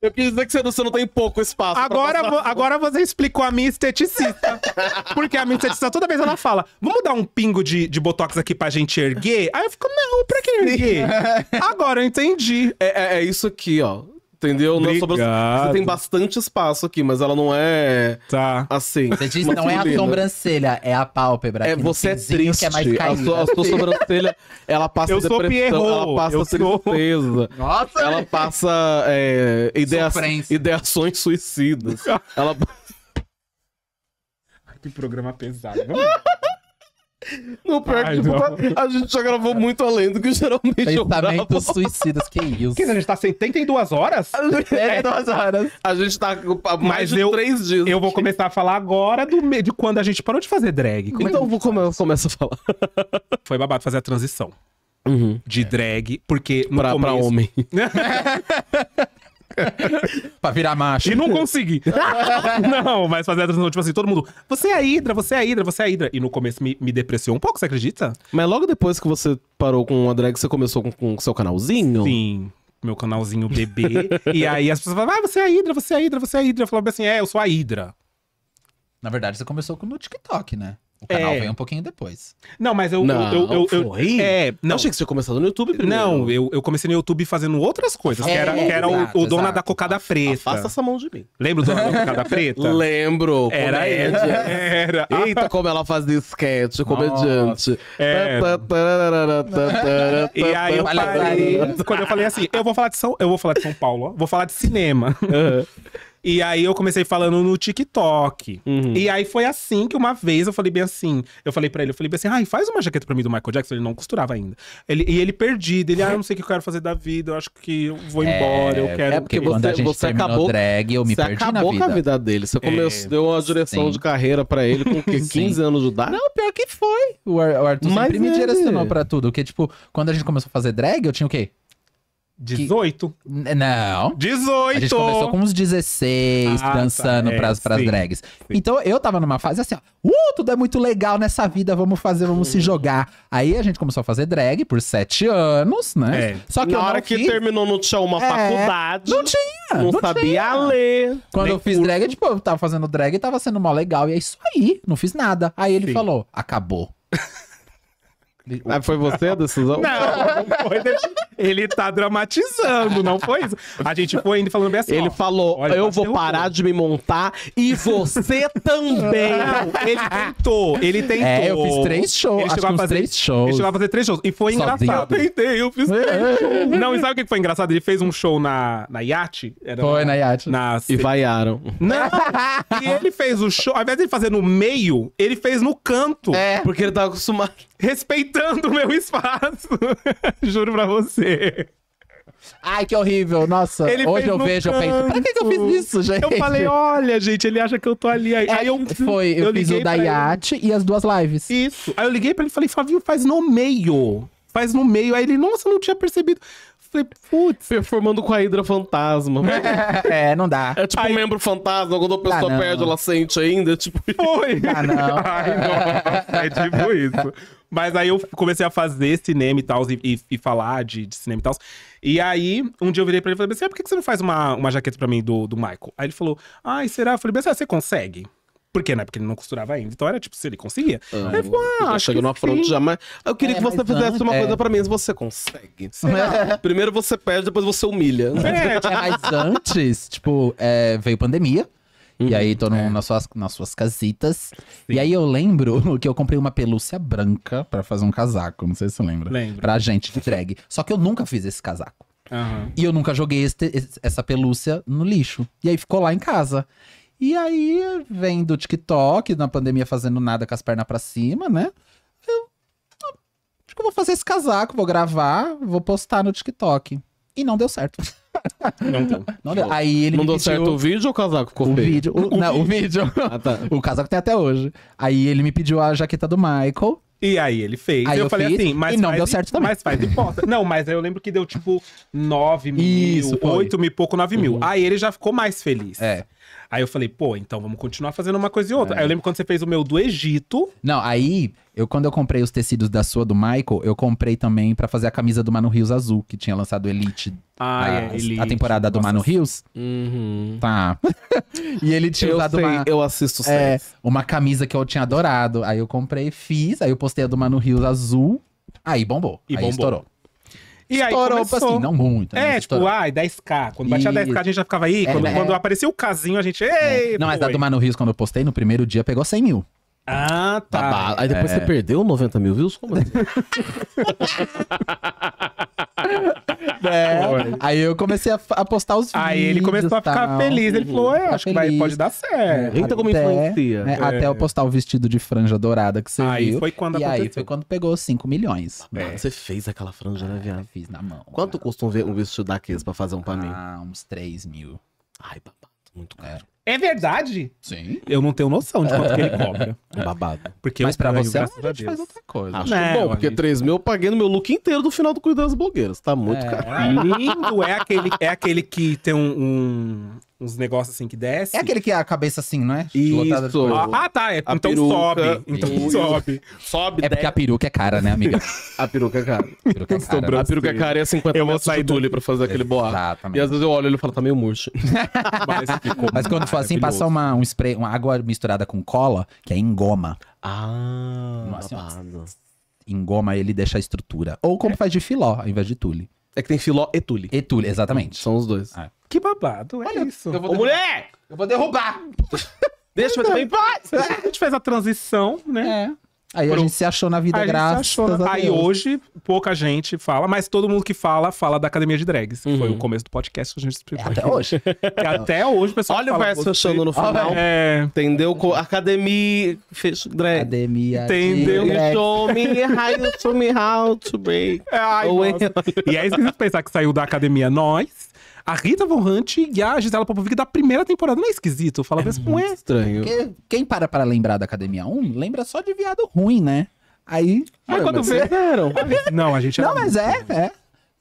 B: Eu quis dizer que
C: você não, você não tem pouco espaço. Agora, vo, agora você explicou a minha esteticista. porque a minha esteticista, toda vez ela fala: vamos dar um pingo de, de botox aqui pra gente erguer? Aí eu fico: não, pra que erguer? agora eu entendi. É, é, é isso aqui, ó. Entendeu? Não é sobre... Você
A: tem bastante espaço aqui, mas ela não é. Tá. Assim. Você disse, não é a sobrancelha,
B: é a pálpebra. É, você é triste. é mais caída. a, sua, a sua sobrancelha, ela passa eu depressão, Pierrot, ela passa eu tristeza. Sou... Nossa! Ela
A: passa é, ideações suicidas. ela. que programa pesado. Vamos... No pior Ai, que, tipo, a, gente já gravou muito além do que geralmente
C: Pensamentos suicidas, que isso. Que, a gente tá 72 horas? 72 é. horas. A gente tá mais Mas de eu, três dias. Eu vou começar a falar agora do de quando a gente parou de
A: fazer drag. Como é então é vou come, eu começo a falar.
C: Foi babado fazer a transição. Uhum. De drag, porque. Pra, começo... pra homem. pra virar macho. E não consegui. não, mas fazer a transição, tipo assim, todo mundo, você é a Hidra, você é a Hidra, você é a Hidra. E no começo me, me depreciou um pouco, você acredita? Mas logo depois que você
A: parou com a drag, você
C: começou com, com seu canalzinho? Sim meu canalzinho bebê. e aí as pessoas falavam ah, você é a Hidra, você é a Hidra, você é a Hidra. Eu falava assim, é, eu sou a Hidra. Na verdade, você começou no TikTok,
B: né? O canal é. veio um pouquinho depois.
C: Não, mas eu. Não, eu, eu, eu, foi?
B: Eu, é, não. achei que você começou no
C: YouTube primeiro. Não, eu, eu comecei no YouTube fazendo outras coisas, é, que era, que era exato, o, o Dona exato. da Cocada Preta. Faça essa mão de mim. Lembra o Dona da Cocada Preta? Lembro. Era ela.
A: Era. Eita, ah. como ela faz disquete, comediante. É. E
C: aí eu falei, quando eu falei assim, eu vou falar de São, eu vou falar de São Paulo, ó, vou falar de cinema. Uhum. E aí eu comecei falando no TikTok. Uhum. E aí foi assim que uma vez eu falei bem assim. Eu falei pra ele, eu falei bem assim, ai, faz uma jaqueta pra mim do Michael Jackson. Ele não costurava ainda. Ele, e ele perdido, ele, ah, não sei o que eu quero fazer da vida, eu acho que eu vou é, embora, é, eu quero. É porque você, quando a gente você acabou
A: drag, eu me você perdi acabou vida. com a vida dele. Você começou, é, deu uma direção sim. de carreira pra ele com que, 15
B: anos de idade? Não, pior que foi. O, Arthur Mas sempre me direcionou pra tudo. Porque, tipo, quando a gente começou a fazer drag, eu tinha o quê? 18? Que... Não. 18! A gente começou com uns 16, ah, tá. dançando tá, é, pras, pras sim, drags. Sim. Então eu tava numa fase assim, ó. Uh, tudo é muito legal nessa vida, vamos fazer, vamos se jogar. Aí a gente começou a fazer drag por sete anos, né? É. Só que Na hora que fiz...
A: terminou, não tinha uma é, faculdade. Não tinha! Não, não sabia tinha.
B: ler. Quando eu fiz curso. drag, tipo, eu tava fazendo drag e tava sendo mó legal. E é isso aí, não fiz nada. Aí ele sim. falou, acabou. Ah, foi você a decisão? Não,
C: não foi. Ele tá dramatizando, não foi isso. A gente foi indo falando bem assim. Ele ó, falou:
A: olha, eu vou parar de me montar e você também. ele tentou,
B: ele tentou. É, eu fiz três shows. Ele chegou a fazer três shows. Ele chegou a fazer três
C: shows. E foi Sozinho. engraçado. Eu tentei, eu fiz três é. shows. Não, e sabe o que foi engraçado? Ele fez um show na, na Yacht. Era foi na, na Yacht. Na... E vaiaram. Não! e ele fez o show, ao invés de ele fazer no meio, ele fez no canto. É. Porque ele tava acostumado. Respeitando o meu espaço.
A: Juro
B: pra você. Ai, que horrível. Nossa, ele hoje eu vejo, canto. eu penso, pra que, que, eu fiz isso, gente? Eu falei, olha, gente, ele acha que eu tô ali. Aí, é, aí eu, foi, eu, eu fiz o da iate
C: e as duas lives. Isso. Aí eu liguei pra ele e falei, Flavio, faz no meio. Faz no meio. Aí ele, nossa,
A: não tinha percebido. Falei, putz. Performando com a Hidra Fantasma. é, não dá.
C: É tipo um membro fantasma, quando a pessoa perde, ela
A: sente ainda. É tipo. Foi. Ah, não.
C: Ai, é tipo isso. Mas aí eu comecei a fazer cinema e tal, e, e, falar de, de cinema e tal. E aí, um dia eu virei pra ele e falei, assim, ah, por que você não faz uma, uma jaqueta pra mim do, do Michael? Aí ele falou, ai, será? Eu falei, Bessé, ah, você consegue? Porque na né? época ele não costurava ainda. Então era tipo, se ele conseguia. Ah, eu falei, ah, acho que. no afronto já, mas eu queria é, que você fizesse uma é. coisa pra mim. Você consegue.
A: Primeiro você pede, depois você humilha. É, é mas
B: antes, tipo, é, veio pandemia. Uhum, e aí estão uhum. é. nas, suas, nas suas casitas. Sim. E aí eu lembro que eu comprei uma pelúcia branca para fazer um casaco. Não sei se você lembra. Lembro. Pra gente de drag. Só que eu nunca fiz esse casaco. Uhum. E eu nunca joguei essa pelúcia no lixo. E aí ficou lá em casa. E aí vem do TikTok, na pandemia fazendo nada com as pernas pra cima, né? Eu, ah, acho que eu vou fazer esse casaco, vou gravar, vou postar no TikTok. E não deu certo. Não Não deu. Aí ele não deu certo o
A: vídeo ou o casaco ficou o feio? Vídeo, o, o não, vídeo. o vídeo. Ah, tá.
B: o casaco tem até hoje. Aí ele me pediu a jaqueta do Michael.
C: E aí ele fez. Aí eu, eu, falei fiz, assim, mas. E não deu certo também. Mas faz de bosta. não, mas aí eu lembro que deu tipo 9 mil, Isso, 8 mil e pouco, 9 mil. Uhum. Aí ele já ficou mais feliz. É. Aí eu falei, pô, então vamos continuar fazendo uma coisa e outra. É. Aí eu lembro quando você fez o meu do Egito.
B: Não, aí, eu quando eu comprei os tecidos da sua, do Michael, eu comprei também para fazer a camisa do Mano Rios Azul, que tinha lançado Elite. Ah, a, é, Elite. A temporada do Mano Rios. Uhum. Tá. e ele tinha eu usado sei, uma... Eu assisto é, Uma camisa que eu tinha adorado. Aí eu comprei, fiz, aí eu postei a do Mano Rios Azul. Aí bombou. E aí bombou. estourou.
C: E aí Estourou, começou. assim, não
B: muito. Né? É, tipo, Estourou. tipo, ai,
C: 10k. Quando batia e... 10k, a gente já ficava aí. É, quando, é... quando
B: apareceu o casinho, a gente. É. Ei, é. Não, mas a do Mano Rios, quando eu postei, no primeiro dia pegou 100 mil. Ah, tá. Aí depois é. você perdeu 90 mil views? Como é? é, aí eu comecei a, a postar os vídeos. Aí ele começou a ficar tal, feliz. Ele falou: é, acho feliz. que vai, pode dar certo. como influencia. Né, até eu é. postar o vestido de franja dourada que você aí viu. Foi quando e aconteceu. aí foi quando pegou 5 milhões. É. Né? você fez aquela franja, né, viado? Fiz na mão. Quanto né? custa um, vestido daqueles pra fazer um pra ah, mim? Ah, uns 3 mil. Ai, tá babado, muito caro. É.
C: É verdade? Sim.
B: Eu não tenho noção de quanto que ele cobra. É babado.
A: Porque Mas pra você, a, gente faz outra coisa. Acho é bom, porque 3 mil eu paguei no meu look inteiro do final do Cuidado das
C: Blogueiras. Tá muito é. caro. Lindo é aquele, é aquele que tem um, um, uns negócios assim que desce. É aquele
B: que é a cabeça assim, não é? Isso. Ah, tá. É, então peruca, sobe. Então sobe.
C: Sobe. É porque a peruca é cara, né, amiga? a peruca é cara.
B: A peruca é cara, a
A: peruca é cara e é 50 eu vou sair tule pra fazer aquele boato. Exatamente. E às vezes eu olho e ele fala, tá meio murcho. Mas, Mas quando for assim, passa
B: uma, um spray, uma água misturada com cola, que é engoma.
C: Ah, Nossa, assim,
B: Engoma ele deixa a estrutura. Ou como é. faz de filó, ao invés de tule. É que tem filó e tule. E tule, exatamente. São os dois. Ah.
C: Que babado, é Olha, isso. Eu vou Ô, mulher! Eu vou derrubar! Deixa eu também pai. A gente fez a transição,
B: né? É. Aí a gente se achou na vida, graça. a Aí hoje,
C: pouca gente fala, mas todo mundo que fala, fala da Academia de Drags. Uhum. Foi o começo do podcast que a gente explicou. É, até hoje. até hoje o
B: pessoal Olha o verso fechando no final.
A: É... Entendeu? Academia... Fez drag.
C: Academia
A: Entendeu? Drag. Show me how, show me how to
C: break. É, ai, é- e aí é isso que pensar que saiu da Academia Nós a Rita Von Hunt e a Gisela Popovic da
B: primeira temporada. Não é esquisito? Fala, é como é. Estranho. Porque quem para para lembrar da Academia 1, lembra só de viado ruim, né? Aí. Mas quando vê. Não, a gente era. Não, mas é, é.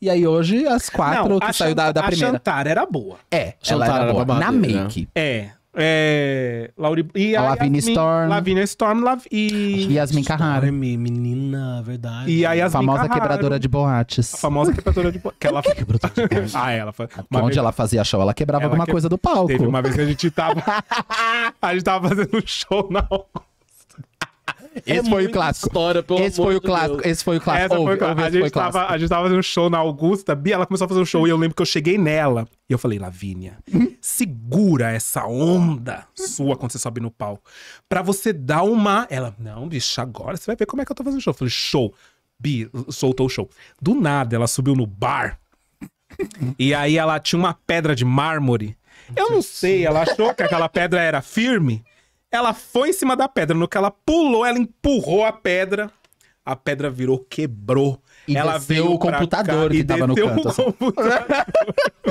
B: E aí hoje, as quatro não, que saiu da, da primeira. A Chantar era boa. É, Chantar ela era, era boa. Na make. É.
C: É, Lauri, e a, a Storm.
B: Lavinia Storm
C: Lav, e...
B: Yasmin Carrara. É
C: menina, verdade. E a Yasmin famosa Carraro, quebradora de
B: boates. A famosa
C: quebradora de boates. que ela... quebradora de boates. ah, ela foi. Onde vez... ela
B: fazia show, ela quebrava ela alguma que... coisa do palco.
C: Teve uma vez que a gente tava... a gente tava fazendo um show na esse é foi o clássico.
B: História, pelo esse foi o clássico. Esse foi o clássico. Essa a, gente foi tava, a
C: gente tava fazendo um show na Augusta, Bia, ela começou a fazer um show e eu lembro que eu cheguei nela e eu falei, Lavínia, segura essa onda sua quando você sobe no pau. Pra você dar uma. Ela, não, bicho, agora você vai ver como é que eu tô fazendo show. Eu falei, show. Bi soltou o show. Do nada, ela subiu no bar. e aí ela tinha uma pedra de mármore. Eu não sei, ela achou que aquela pedra era firme. Ela foi em cima da pedra. No que ela pulou, ela empurrou a pedra. A pedra virou, quebrou. E ela veio o computador que tava no canto. Assim.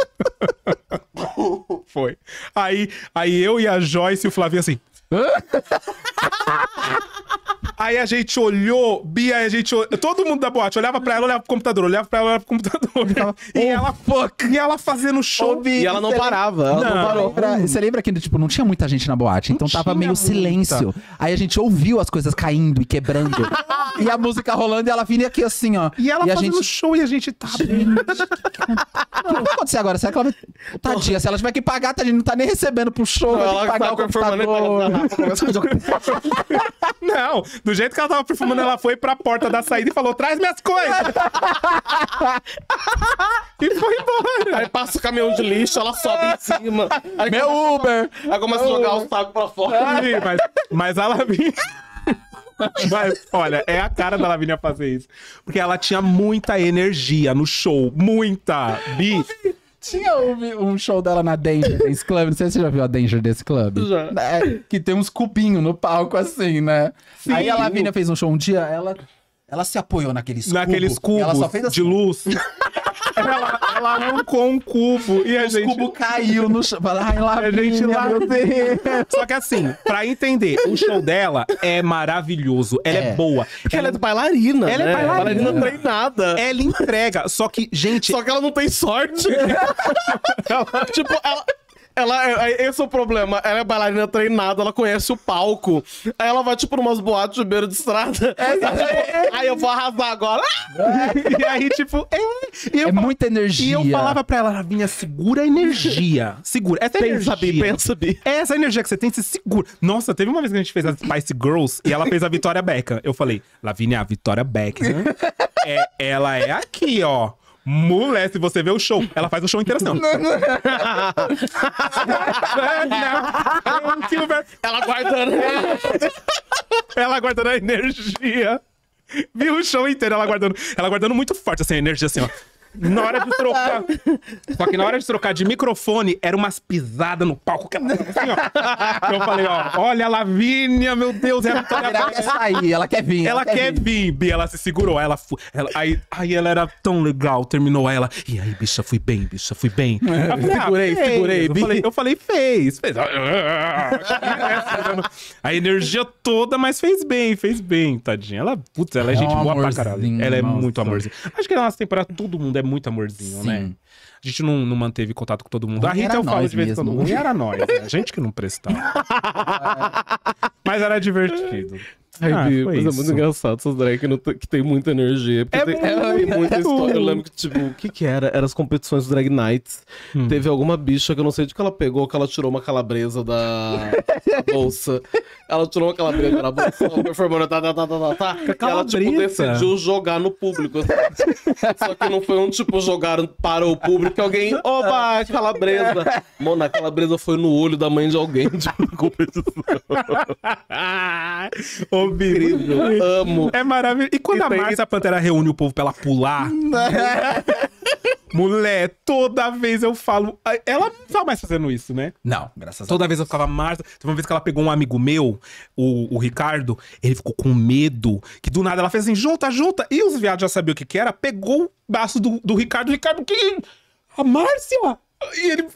C: foi. Aí, aí eu e a Joyce e o Flavio assim. Aí a gente olhou, Bia, a gente olhou, todo mundo da boate olhava pra ela, olhava pro computador, olhava pra ela, olhava pro computador. e ela, oh. fuck. E ela fazendo show. Ô, e ela não parava, ela não, não parou.
B: Hum. você lembra que tipo, não tinha muita gente na boate, então tava meio muita. silêncio. Aí a gente ouviu as coisas caindo e quebrando. e a música rolando e ela vinha aqui assim, ó. E ela e fazendo gente... show e a gente tá. Gente, o que vai acontecer agora? Será que ela vai... Tadinha, se ela tiver que pagar, tadinha, tá, não tá nem recebendo pro show. Não, vai ela pagar o computador. Não,
C: do jeito que ela tava perfumando, ela foi pra porta da saída e falou: traz minhas coisas!
A: e foi embora. Aí passa o caminhão de lixo, ela sobe em cima. Aí Meu
C: começa, Uber! Aí começa a jogar o saco
A: pra fora. Aí, mas,
C: mas a Lavínia. Mas, olha, é a cara da Lavinha fazer isso. Porque ela tinha muita energia no
B: show. Muita! Bi. Tinha um, um, show dela na Danger Dance Club. Não sei se você já viu a Danger Dance Club. Já. Né? Que tem uns cubinhos no palco, assim, né? Sim. Aí a Lavínia fez um show um dia, ela ela se apoiou naqueles naqueles cubos. Ela só fez assim. de luz. ela, arrancou um cubo e a Os gente. O cubo caiu no chão. Ai, lá,
C: a gente lá. Só que assim, pra entender, o show dela é maravilhoso. Ela é, é boa. Porque ela, é ela é bailarina. Ela né? é bailarina. Ela não tem nada. Ela entrega. Só
A: que, gente. Só que ela não tem sorte. ela, tipo, ela. Ela, é, é, esse é o problema. Ela é bailarina treinada, ela conhece o palco. Aí ela vai, tipo, numas boates de beira de estrada. É, tipo, é, é, aí
C: eu vou arrasar agora. Ah! É. E aí, tipo, é, eu, muita energia. E eu falava pra ela, Ravinha, segura a energia. Segura. Essa pensa, energia. Bi, pensa, É Essa energia que você tem, se segura. Nossa, teve uma vez que a gente fez as Spice Girls e ela fez a Vitória Beca. Eu falei, Lavinia, a Vitória Beck, né? é, ela é aqui, ó. Mulher, se você vê o show, ela faz o show inteiro assim. ela guardando. ela guardando a energia. Viu o show inteiro, ela guardando. Ela guardando muito forte, assim, a energia assim, ó. Na hora de trocar. Só que na hora de trocar de microfone, era umas pisadas no palco. Que ela assim, ó. Eu falei, ó, olha a Lavínia, meu Deus, ela, quer sair, ela quer vir. Ela, ela quer, vir. vir, Bia, ela se segurou. Ela, ela aí, aí ela era tão legal, terminou ela. E aí, bicha, fui bem, bicha, fui bem. É, falei, ah, segurei, segurei, eu falei, eu falei, fez, fez. a energia toda, mas fez bem, fez bem, tadinha. Ela, putz, ela é, é gente boa pra caralho. Ela é nossa. muito amorzinha. Acho que ela é uma temporada, todo mundo é muito amorzinho, né? Sim. né? A gente não, não manteve contato com todo mundo. a Rita eu falo de vez em quando. era nós, né? a gente que não prestava. Mas era divertido. Ai, ah, Bi, mas isso. é muito
A: engraçado essas drag que, não que tem muita energia. Porque é tem, muito, é, é muita é história. Muito. Eu lembro que, tipo, o que que era? Eram as competições do Drag Nights. Hum. Teve alguma bicha que eu não sei de que ela pegou, que ela tirou uma calabresa da, da bolsa. Ela tirou uma calabresa da bolsa, performando tá, tá, tá, tá, tá, tá. E ela, tipo, decidiu jogar no público. Assim. Só que não foi um, tipo, jogar para o público. Alguém, opa, calabresa. Mano, a calabresa foi no
C: olho da mãe de alguém, tipo, na competição. ao vivo. Incrível. Amo. É maravilhoso. E quando e a Márcia Pantera reúne o povo pra ela pular. Mulher, toda vez eu falo. Ela não tá mais fazendo isso, né? Não, graças a Deus. Toda vez eu ficava Márcia. Teve uma vez que ela pegou um amigo meu, o, o, Ricardo, ele ficou com medo. Que do nada ela fez assim: junta, junta. E os viados já sabiam o que, que era, pegou o braço do, do Ricardo. Ricardo, que. A Márcia! E ele.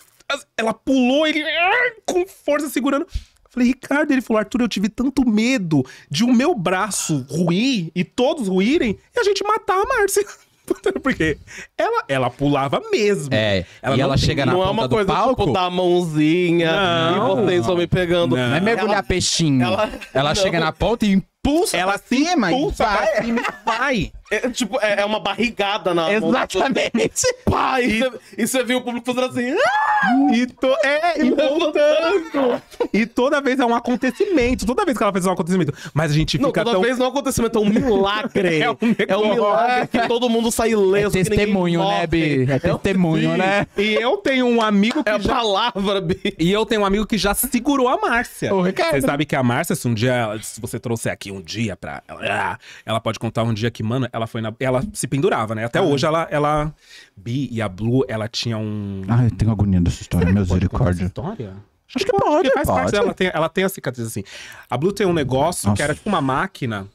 C: Ela pulou, ele. Ah", com força segurando. Falei, Ricardo, ele falou, Arthur, eu tive tanto medo de o meu braço ruir e todos ruírem e a gente matar a Márcia. Porque ela, ela pulava mesmo. É, ela e ela tem, chega na Não é uma coisa tipo, palco, tipo dar a mãozinha
A: não, e vocês vão me
B: pegando. Não, não é mergulhar ela, peixinho. Ela, ela chega na ponta e
A: impulsa ela pra cima impulsa e vai. Pra cima e vai. É, é, tipo, é, é uma barrigada na tipo, Exatamente. Mão. Pá, e, e você viu o público fazendo assim. Ah!
C: E to, é, e voltando. e toda vez é um acontecimento. Toda vez que ela fez um acontecimento. Mas a gente fica. Não, toda tão... vez não é um acontecimento, é um milagre. é, um é um milagre
A: que todo mundo sai leso. É testemunho,
C: né, Bi? É, é testemunho, né? E eu tenho um amigo que. É a já... palavra, Bi. E eu tenho um amigo que já segurou a Márcia. Ô, Ricardo. Você sabe que a Márcia, se um dia. Se você trouxer aqui um dia pra. Ela, ela pode contar um dia que, mano, ela ela foi na. Ela se pendurava, né? Até ah. hoje ela, ela. Bi e a Blue, ela tinha um.
B: Ah, eu tenho agonia dessa história, Será misericórdia. história?
C: Acho, que pode, pode faz pode. parte dela. Tem, ela tem a cicatriz assim. A Blue tem um negócio Nossa. que era tipo uma máquina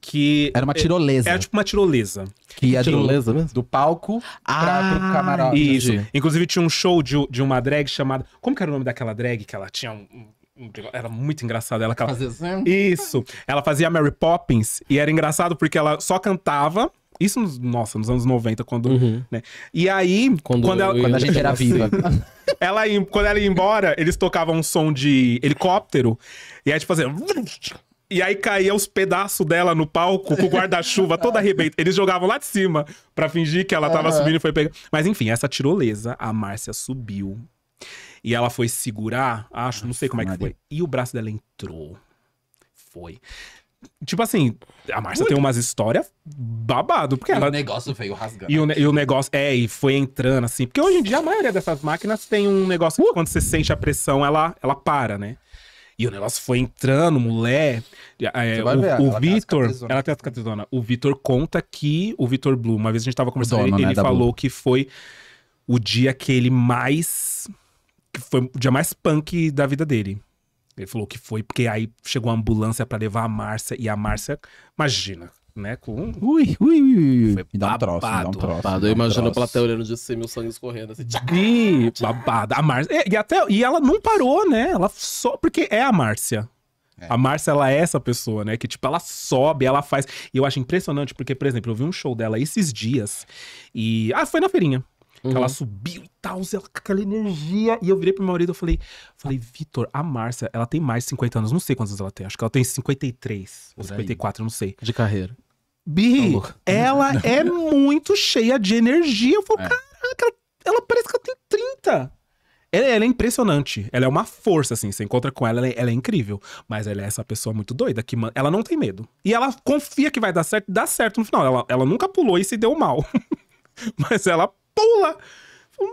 C: que. Era uma é, tirolesa. Era tipo uma tirolesa. Que a tirolesa do, mesmo? Do palco ah, pra, pro ah, camarote. Isso. Assim. Inclusive tinha um show de, de uma drag chamada. Como que era o nome daquela drag que ela tinha um Tipo, era muito engraçado ela fazia Assim? Isso. Ela fazia Mary Poppins e era engraçado porque ela só cantava. Isso, nos, nossa, nos anos 90, quando. Uhum. Né? E aí. Quando, quando, ela, eu, quando a gente era viva. ela, quando ela ia embora, eles tocavam um som de helicóptero. E aí, tipo assim. E aí caía os pedaços dela no palco com o guarda-chuva toda arrebenta. Eles jogavam lá de cima para fingir que ela tava uhum. subindo e foi pegar. Mas enfim, essa tirolesa, a Márcia subiu. E ela foi segurar, acho, não sei como é que foi. E o braço dela entrou. Foi. Tipo assim,
B: a Márcia tem umas histórias
C: babado, porque e ela... o negócio
B: veio rasgando. E o,
C: e o, negócio, é, e foi entrando assim. Porque hoje em dia a maioria dessas máquinas tem um negócio que uh! quando você sente a pressão, ela, ela para, né? E o negócio foi entrando, mulher. É, o, ver, o Vitor. Ela tem as catrizona. O Vitor conta que o Vitor Blue, uma vez a gente tava conversando, dono, ele, né, ele falou Blue. que foi o dia que ele mais que foi o dia mais punk da vida dele. Ele falou que foi, porque aí chegou a ambulância para levar a Márcia, e a Márcia, imagina,
B: né? Com. Ui, ui, ui, Foi me dá um troço, me dá um troço. Babado. Eu imagino um a plateia olhando
C: de cima e o sangue escorrendo assim. babada. A Márcia. E, e, até, e ela não parou, né? Ela só. Porque é a Márcia. É. A Márcia, ela é essa pessoa, né? Que, tipo, ela sobe, ela faz. E eu acho impressionante, porque, por exemplo, eu vi um show dela esses dias. E. Ah, foi na feirinha. Uhum. Ela subiu e tal, com aquela energia. E eu virei pro meu marido e falei, falei, Vitor, a Márcia, ela tem mais de 50 anos, não sei quantos anos ela tem. Acho que ela tem 53 ou 54, aí. não sei. De carreira. Bi, tá ela é muito cheia de energia. Eu falo, é. caraca, ela, ela, parece que ela tem 30. Ela, ela, é impressionante. Ela é uma força, assim. Você encontra com ela, ela é, ela é, incrível. Mas ela é essa pessoa muito doida que ela não tem medo. E ela confia que vai dar certo, dá certo no final. Ela, ela nunca pulou e se deu mal. Mas
B: ela pula.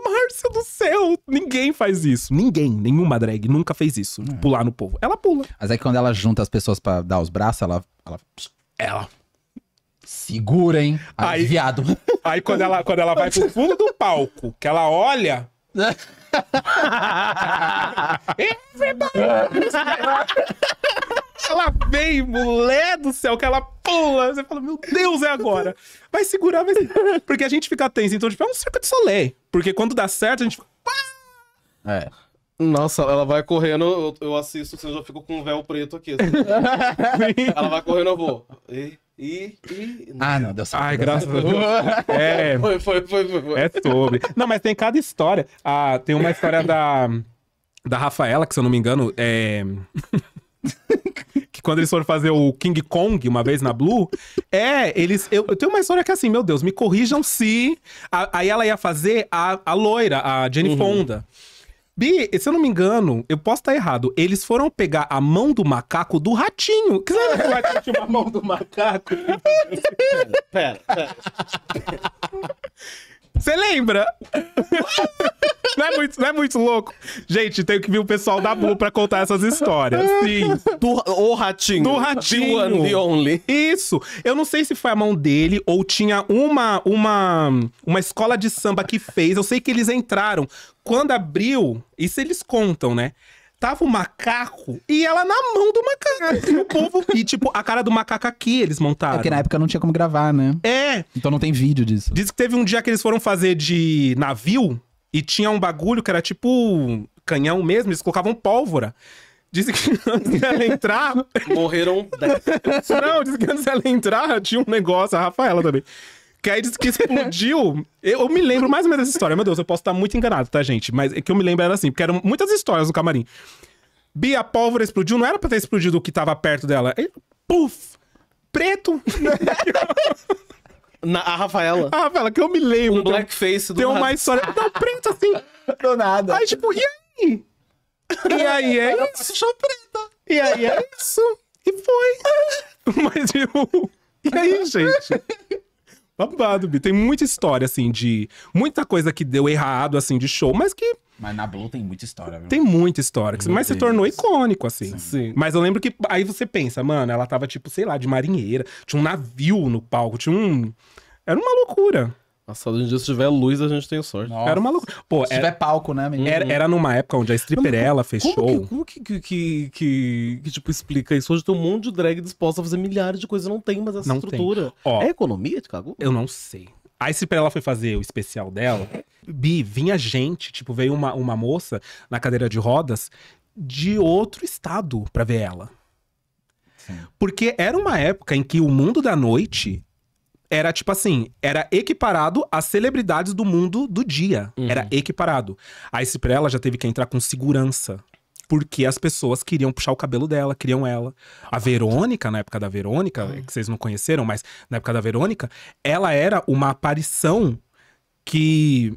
B: Márcia do céu, ninguém faz isso. Ninguém, nenhuma drag nunca fez isso. É. Pular no povo. Ela pula. Mas é que quando ela junta as pessoas para dar os braços, ela.
C: Ela. ela.
B: Segura, hein?
C: Aí, viado. Aí quando ela, quando ela vai pro fundo do palco, que ela olha. ela vem, mulher do céu, que ela pula. Você fala, meu Deus, é agora. Vai segurar, vai segurar. Porque a gente fica tenso. Então, tipo, é um circo de soleil. Porque quando dá certo, a gente fica...
A: É. Nossa, ela vai correndo, eu, eu assisto, você eu já fico com um véu preto aqui. Assim. ela vai correndo, eu vou. E, e, e...
B: Ah, não, deu certo. Ai, graças a Deus. É.
C: Foi, foi, foi, foi, É sobre. Não, mas tem cada história. Ah, tem uma história da, da Rafaela, que se eu não me engano, é. quando eles foram fazer o King Kong uma vez na Blue, é, eles. Eu, eu tenho uma história que é assim, meu Deus, me corrijam se. A, aí ela ia fazer a, a loira, a Jenny uhum. Fonda. Bi, se eu não me engano, eu posso estar errado. Eles foram pegar a mão do macaco do ratinho. Que você que o ratinho tinha uma mão do macaco? pera, pera. pera. Você lembra? não, é muito, não é muito louco? Gente, tenho que vir o pessoal da Blue pra contar essas histórias. Sim. Do, o ratinho. Do ratinho. The one, the only. Isso. Eu não sei se foi a mão dele ou tinha uma, uma, uma escola de samba que fez. Eu sei que eles entraram. Quando abriu, isso eles contam, né? tava o macaco e ela na mão do macaco. e o povo. E, tipo, a cara do macaco aqui eles montaram. É porque
B: na época não tinha como gravar, né?
C: É. Então não tem vídeo disso. Diz que teve um dia que eles foram fazer de navio e tinha um bagulho que era tipo canhão mesmo, eles colocavam pólvora. Disse que antes dela entrar. Morreram. Não, disse que antes dela entrar tinha um negócio, a Rafaela também. Que aí diz que explodiu. Eu me lembro mais ou menos dessa história. Meu Deus, eu posso estar muito enganado, tá, gente? Mas é que eu me lembro era assim, porque eram muitas histórias do camarim. Bia, a pólvora explodiu. Não era pra ter explodido o que tava perto dela. E, puf! Preto! Na, a Rafaela. A Rafaela, que eu me lembro. Um
A: blackface
C: do
B: Tem nada. uma história. Não, preto assim. Do nada. Aí, tipo, e aí?
C: E aí é isso? preta. E aí é isso? E foi. Mas eu. E aí, gente? Babado, Bi. Tem muita história, assim, de. Muita coisa que deu errado, assim, de show, mas que.
B: Mas na Blue tem
C: muita história, viu? Tem muita história. Meu mas Deus. se tornou icônico, assim. Sim. Sim. Mas eu lembro que. Aí você pensa, mano, ela tava, tipo, sei lá, de marinheira. Tinha um navio no palco, tinha um. Era uma loucura. Nossa, hoje dia, se tiver luz, a gente tem sorte. Nossa. Era uma loucura. Pô, se era... tiver é- palco, né, menino? Era, era numa época onde a stripper ela fechou. Como, que,
A: como que, que, que, que, que, tipo, explica isso? Hoje tem um monte de drag disposta a fazer milhares de coisas, não tem mais essa não estrutura. Ó, é economia de cagou? Eu não sei.
C: A stripper ela foi fazer o especial dela. Bi, vinha gente, tipo, veio uma, uma moça na cadeira de rodas de outro estado pra ver ela. Porque era uma época em que o mundo da noite era tipo assim, era equiparado às celebridades do mundo do dia. Uhum. Era equiparado. A Ciprella já teve que entrar com segurança. Porque as pessoas queriam puxar o cabelo dela, queriam ela. A Verônica, na época da Verônica, uhum. que vocês não conheceram, mas na época da Verônica, ela era uma aparição que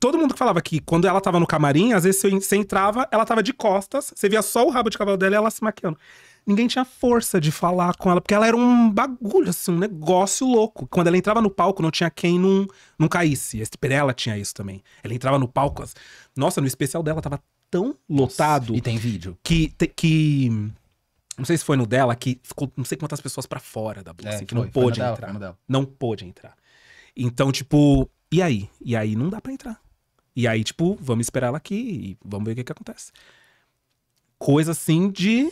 C: todo mundo que falava que quando ela tava no camarim, às vezes você entrava, ela tava de costas, você via só o rabo de cavalo dela e ela se maquiando ninguém tinha força de falar com ela, porque ela era um bagulho, assim, um negócio louco. Quando ela entrava no palco, não tinha quem não, não caísse. A Estrela tinha isso também. Ela entrava no palco. As... Nossa, no especial dela tava tão lotado. Nossa, e tem vídeo. Que. que não sei se foi no dela que ficou não sei quantas pessoas para fora da blusa, é, assim, que foi, não pôde dela, entrar. Não pôde entrar. Então, tipo, e aí? E aí não dá para entrar. E aí, tipo, vamos esperar ela aqui e vamos ver o que, que acontece. Coisa assim de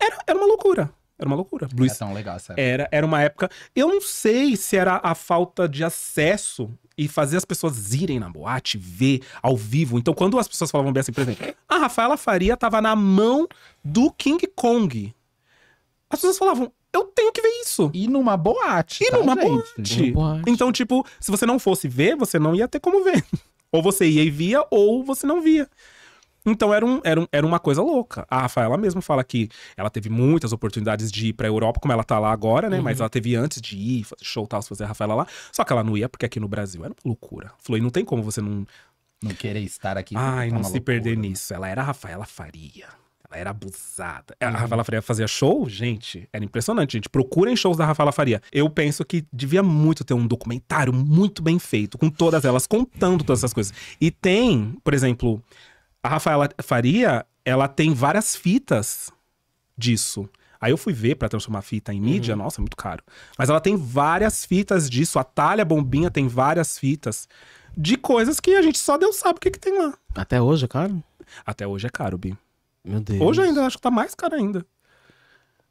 C: era, era uma loucura. Era uma loucura.
B: Blues... Era é tão legal, sério.
C: Era, era uma época. Eu não sei se era a falta de acesso e fazer as pessoas irem na boate, ver ao vivo. Então, quando as pessoas falavam bem assim, por exemplo, ah, a Rafaela Faria tava na mão do King Kong. As pessoas falavam, eu tenho que ver isso. E numa boate. E tá, numa, boate. boate. Então, tipo, se você não fosse ver, você não ia ter como ver. Ou você ia e via, ou você não via. Então era, um, era, um, era uma coisa louca. A Rafaela mesmo fala que ela teve muitas oportunidades de ir pra Europa, como ela tá lá agora, né? Uhum. Mas ela teve antes de ir, show tal, fazer a Rafaela lá. Só que ela não ia, porque aqui no Brasil era uma loucura. Falou, e não tem como você não. Não querer estar aqui. Ai, tá não se loucura, perder né? nisso. Ela era a Rafaela Faria. Ela era abusada. A uhum. Rafaela Faria fazia show, gente. Era impressionante, gente. Procurem shows da Rafaela Faria. Eu penso que devia muito ter um documentário muito bem feito, com todas elas, contando todas essas coisas. E tem, por exemplo, a Rafaela Faria, ela tem várias fitas disso. Aí eu fui ver para transformar fita em mídia, uhum. nossa, é muito caro. Mas ela tem várias fitas disso. A talha bombinha tem várias fitas de coisas que a gente só Deus sabe o que, que tem lá. Até hoje é caro? Até hoje é caro, Bi. Meu Deus. Hoje ainda, acho que tá mais caro ainda.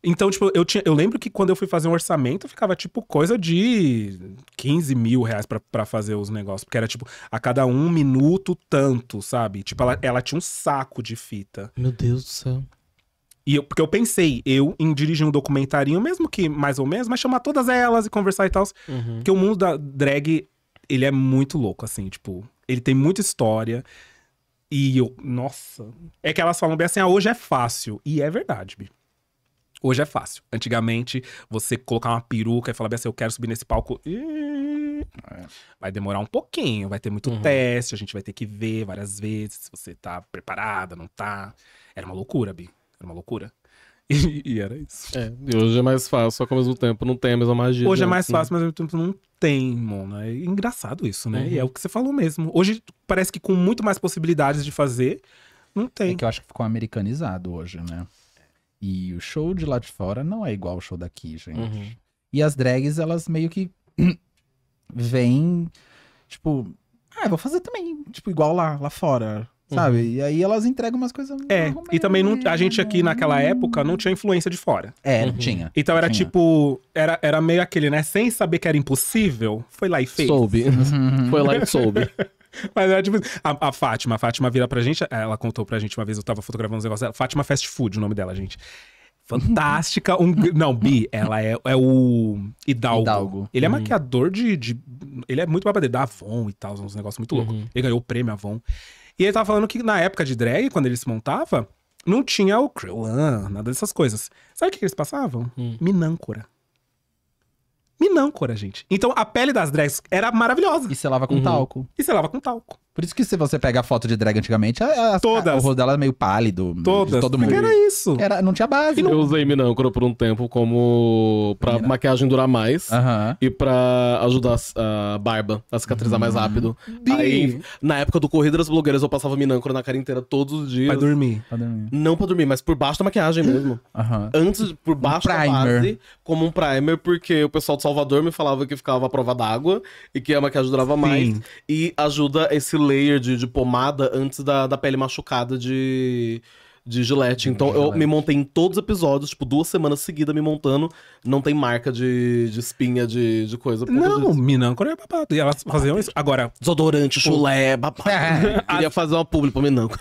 C: Então, tipo, eu, tinha, eu lembro que quando eu fui fazer um orçamento, ficava, tipo, coisa de 15 mil reais pra, pra fazer os negócios. Porque era, tipo, a cada um minuto, tanto, sabe? Tipo, ela, ela tinha um saco de fita.
A: Meu Deus do céu.
C: E eu, porque eu pensei, eu, em dirigir um documentarinho, mesmo que mais ou menos, mas chamar todas elas e conversar e tal. Uhum. Porque o mundo da drag, ele é muito louco, assim, tipo, ele tem muita história. E eu, nossa. É que elas falam bem assim, ah, hoje é fácil. E é verdade, Bi. Hoje é fácil. Antigamente, você colocar uma peruca e falar assim, eu quero subir nesse palco. É. vai demorar um pouquinho, vai ter muito uhum. teste, a gente vai ter que ver várias vezes se você tá preparada, não tá. Era uma loucura, Bi. Era uma loucura. E, e, era isso. É,
A: e hoje é mais fácil, só que ao mesmo tempo não tem a mesma magia. Hoje é mais assim. fácil,
C: mas ao mesmo tempo não tem, mano. Né? É engraçado isso, né? Uhum. E é o que você falou mesmo. Hoje parece que com muito mais possibilidades de fazer, não é
B: tem. É que eu acho que ficou americanizado hoje, né? E o show de lá de fora não é igual ao show daqui, gente. Uhum. E as drags, elas meio que vêm, tipo, ah, vou fazer também, tipo, igual lá, lá fora uhum. sabe? Uhum. E aí elas entregam umas coisas.
C: É, e também não, a gente aqui naquela época não tinha influência de fora. É, não uhum. tinha. Então era tinha. tipo, era, era meio aquele, né? Sem saber que era impossível, foi lá e fez. Soube.
A: Uhum.
C: foi lá e soube. Mas é tipo. A, a, Fátima, a Fátima vira pra gente. Ela contou pra gente uma vez, eu tava fotografando uns negócios Fátima Fast Food, o nome dela, gente. Fantástica. Um, não, Bi, ela é, é o Hidalgo. Hidalgo. Ele é uhum. maquiador de, de, Ele é muito babadeiro da Avon e tal, uns negócios muito loucos. Uhum. Ele ganhou o prêmio Avon. E ele tava falando que na época de drag, quando ele se montava, não tinha o Creolan, nada dessas coisas. Sabe o que eles passavam? Hum.
B: Minâncora.
C: Minâncora, gente.
B: Então a pele das
C: drags era maravilhosa. E
B: você lava com uhum. talco.
C: E você lava com talco.
B: Por isso que se você pega a foto de drag antigamente, a, a, Todas. o rosto dela é meio pálido. Todas. Todo mundo. Porque era isso. Era, não tinha base. Não... Eu usei Minâncora por um tempo
A: como... Pra Minâncora. maquiagem durar mais. Uh -huh. E pra ajudar a, a barba a cicatrizar mais hum. rápido. Bim. Aí, na época do Corrida das Blogueiras, eu passava Minâncora na cara inteira todos os dias. Pra dormir. Pra dormir. Não pra dormir, mas por baixo da maquiagem mesmo. Uh -huh. Antes, por baixo um da base, como um primer, porque o pessoal de Salvador me falava que ficava à prova d'água e que a maquiagem durava Sim. mais. E ajuda esse layer de, de pomada antes da, da pele machucada de, de gilete. Hum, então de eu gilete. me montei em todos os episódios, tipo, duas semanas seguidas me montando. Não tem marca de, de espinha, de, de coisa. Não, disso.
C: Minâncora é babado. E elas faziam
A: isso. Agora. Desodorante, tipo, chulé, é babado. queria fazer uma publi pra Minâncora.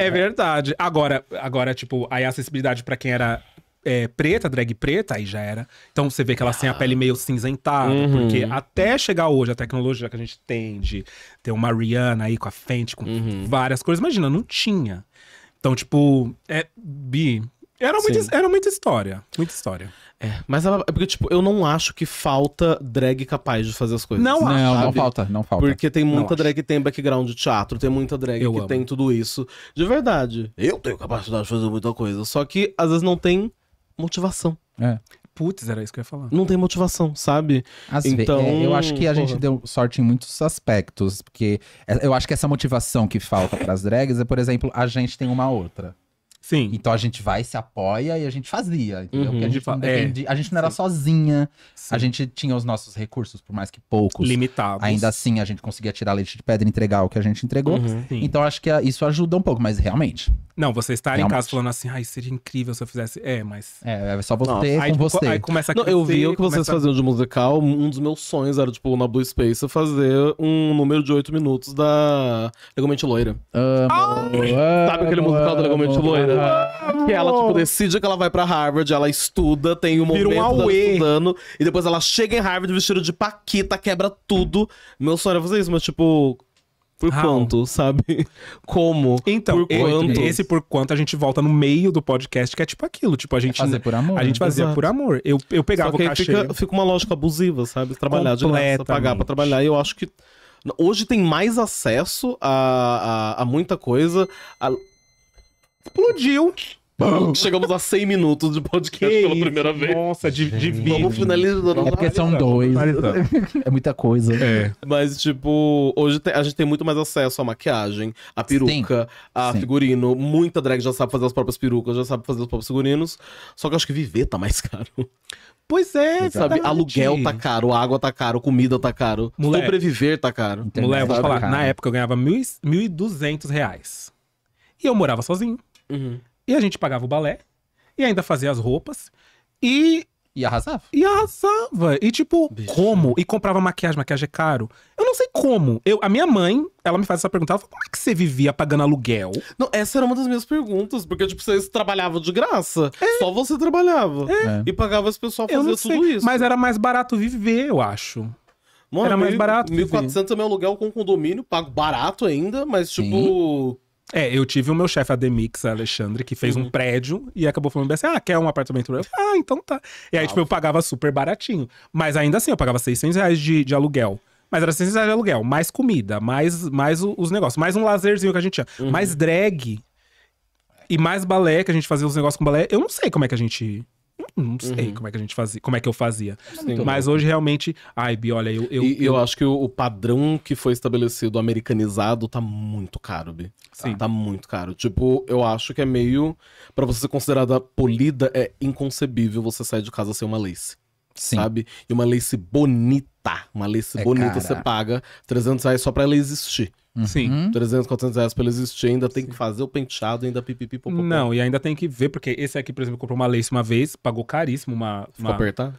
A: É
C: verdade. Agora, agora, tipo, aí a acessibilidade para quem era é, preta, drag preta, aí já era. Então você vê que elas têm a pele meio cinzentada, uhum. porque até chegar hoje a tecnologia que a gente tem de ter uma Rihanna aí com a Fenty, com uhum. várias coisas, imagina, não tinha. Então, tipo, é bi. Era muita, era muita história, muita história. É,
A: mas ela, é porque, tipo, eu não acho que falta drag capaz de fazer as coisas. Não, não acho. Não, falta, não
B: falta. Porque tem muita não drag
A: acho. que tem background de teatro, tem muita drag eu que amo. tem tudo isso. De verdade, eu tenho capacidade de fazer muita coisa, só que às vezes não tem motivação.
B: É.
C: Putz, era isso que eu ia falar.
B: Não tem motivação, sabe? então, é, eu então, acho que a porra. gente deu sorte em muitos aspectos, porque é, eu acho que essa motivação que falta para as drags é, por exemplo, a gente tem uma outra. Sim. Então a gente vai, se apoia e a gente fazia. Entendeu? Uhum, a, gente não depende, é. a gente não era Sim. sozinha. Sim. A gente tinha os nossos recursos, por mais que poucos. Limitados. Ainda assim, a gente conseguia tirar leite de pedra e entregar o que a gente entregou. Uhum, então acho que ah, isso ajuda um pouco, mas realmente.
C: Não, você estar realmente. em casa falando assim, ai, seria incrível se eu fizesse. É, mas. É, é só você Nossa. com aí, tipo, você. Aí começa a crescer, não, Eu vi o que vocês faziam de
A: musical. Um dos meus sonhos era, tipo, na Blue Space, fazer um número de oito minutos da Legalmente Loira. Amo, Sabe amo, aquele musical amo, da Legalmente Loira? Que ela, tipo, decide que ela vai pra Harvard, ela estuda, tem um Vira momento um estudando, e depois ela chega em Harvard vestido de paquita, quebra tudo. Meu sonho era
C: fazer isso, mas, tipo, por How? quanto, sabe? Como? Então, por quanto? esse por quanto a gente volta no meio do podcast, que é tipo aquilo. Tipo, a é gente. É fazer por amor. A gente fazia Exato. Né? por amor. Eu, eu pegava Só que o cachê. Fica, fica
A: uma lógica abusiva,
C: sabe? Trabalhar de graça, pagar pra
A: trabalhar. E eu acho que. Hoje tem mais acesso a, a, a muita coisa. A, Explodiu. Chegamos a 100 minutos de podcast que pela isso? primeira vez. Nossa, de, de Vamos finalizando. É porque né? são
B: dois. É muita coisa. É.
A: Mas, tipo, hoje a gente tem muito mais acesso à maquiagem, à peruca, Sim. a Sim. figurino. Muita drag já sabe fazer as próprias perucas, já sabe fazer os próprios figurinos. Só que eu acho que viver tá mais caro.
C: Pois é, Exatamente. sabe? Aluguel tá
A: caro, água tá caro, comida tá caro, Mulher,
C: sobreviver tá caro. Mulher, vou tá falar, tá na época eu ganhava 1.200 reais E eu morava sozinho. Uhum. E a gente pagava o balé. E ainda fazia as roupas. E. E arrasava. E arrasava. E tipo, Bicho. como? E comprava maquiagem, maquiagem é caro. Eu não sei como. Eu, a minha mãe, ela me faz essa pergunta. Ela fala, como é que você vivia pagando aluguel? Não, essa era uma das minhas perguntas. Porque, tipo, vocês trabalhavam de graça. É. Só você trabalhava. É. E pagava as
A: pessoas fazer tudo sei. isso. Mas
C: era mais barato viver, eu acho. Mano, era mais barato. 1.400 é meu aluguel com condomínio, pago barato ainda, mas tipo. Sim. É, eu tive o meu chefe, a Demix, Alexandre, que fez uhum. um prédio e acabou falando assim: ah, quer um apartamento? Eu, ah, então tá. E aí, ah, tipo, eu pagava super baratinho. Mas ainda assim, eu pagava 600 reais de, de aluguel. Mas era 600 reais de aluguel, mais comida, mais, mais os negócios, mais um lazerzinho que a gente tinha, uhum. mais drag e mais balé, que a gente fazia os negócios com balé. Eu não sei como é que a gente não sei uhum. como é que a gente fazia, como é que eu fazia. Sim, é Mas hoje realmente, ai, Bi, olha, eu eu, e, eu... eu acho que o, o, padrão
A: que foi estabelecido americanizado tá muito caro, Bi. Tá, Sim. Tá, tá muito caro. Tipo, eu acho que é meio para você ser considerada polida é inconcebível você sair de casa sem uma lace. Sim. Sabe? E uma lace bonita, uma lace é bonita cara. você paga 300 reais só para ela existir. Sim. Uhum. 300, 400 reais pra ele existir, ainda tem Sim. que fazer o penteado, ainda
C: pipipi, popopó. Não, e ainda tem que ver, porque esse aqui, por exemplo, comprou uma lace uma vez, pagou caríssimo uma... Ficou uma... apertar?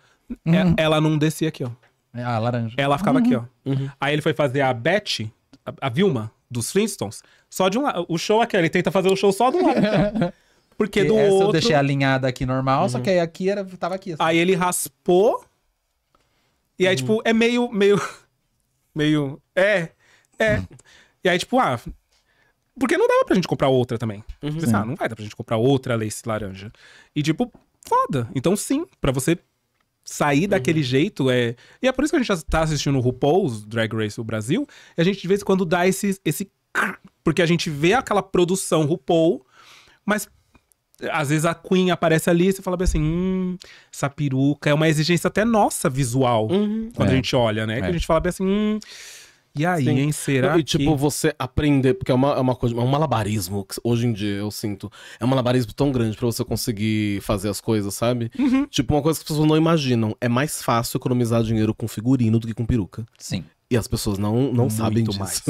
C: É, uhum. Ela não descia aqui, ó. É a laranja. Ela ficava uhum. aqui, ó. Uhum. Aí ele foi fazer a Beth, a, a Vilma, dos Flintstones, só de um lado. O show aqui, ele tenta fazer o show só de um lado.
B: porque e do essa outro... eu deixei alinhada aqui normal, só uhum. que aí aqui era, tava aqui. Assim. Aí ele
C: raspou... E aí, tipo, é meio, meio... Meio... É... É... aí, tipo, ah. Porque não dava pra gente comprar outra também. Uhum. Pensei, ah, não vai dar pra gente comprar outra lace laranja. E, tipo, foda. Então, sim, pra você sair uhum. daquele jeito é. E é por isso que a gente tá assistindo o RuPaul's Drag Race no Brasil. E a gente de vez em quando dá esse. esse... Porque a gente vê aquela produção RuPaul, mas às vezes a Queen aparece ali e você fala bem assim: hum, essa peruca é uma exigência até nossa visual. Uhum. Quando é. a gente olha, né? É. Que a é. gente fala bem assim: hum, e aí, Sim. hein? Será e, tipo, que...
A: você aprender, porque é uma, é uma coisa, é um malabarismo, que hoje em dia eu sinto. É um malabarismo tão grande para você conseguir fazer as coisas, sabe? Uhum. Tipo, uma coisa que as pessoas não imaginam. É mais fácil economizar dinheiro com figurino do que com peruca. Sim. E as pessoas não, não sabem disso. Mais.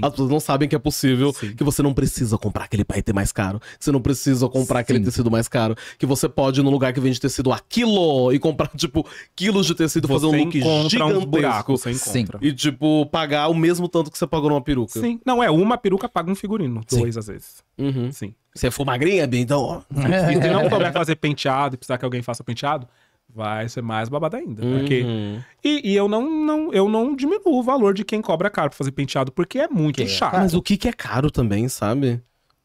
A: As pessoas não sabem que é possível, Sim. que você não precisa comprar aquele paetê mais caro, que você não precisa comprar Sim. aquele tecido mais caro, que você pode ir num lugar que vende tecido a quilo e comprar, tipo, quilos de tecido, você fazer um look gigantesco. Um buraco, você E, tipo, pagar o
C: mesmo tanto que você pagou numa peruca. Sim. Não, é, uma peruca paga um figurino, dois às vezes. Uhum. Sim. Se é for magrinha, bem, então, ó. se não souber fazer penteado e precisar que alguém faça penteado, vai ser mais babado ainda. Né? Uhum. Porque... E, e, eu não, não, eu não diminuo o valor de quem cobra caro pra fazer penteado, porque é muito que é chato. É Mas o que, que é caro também, sabe?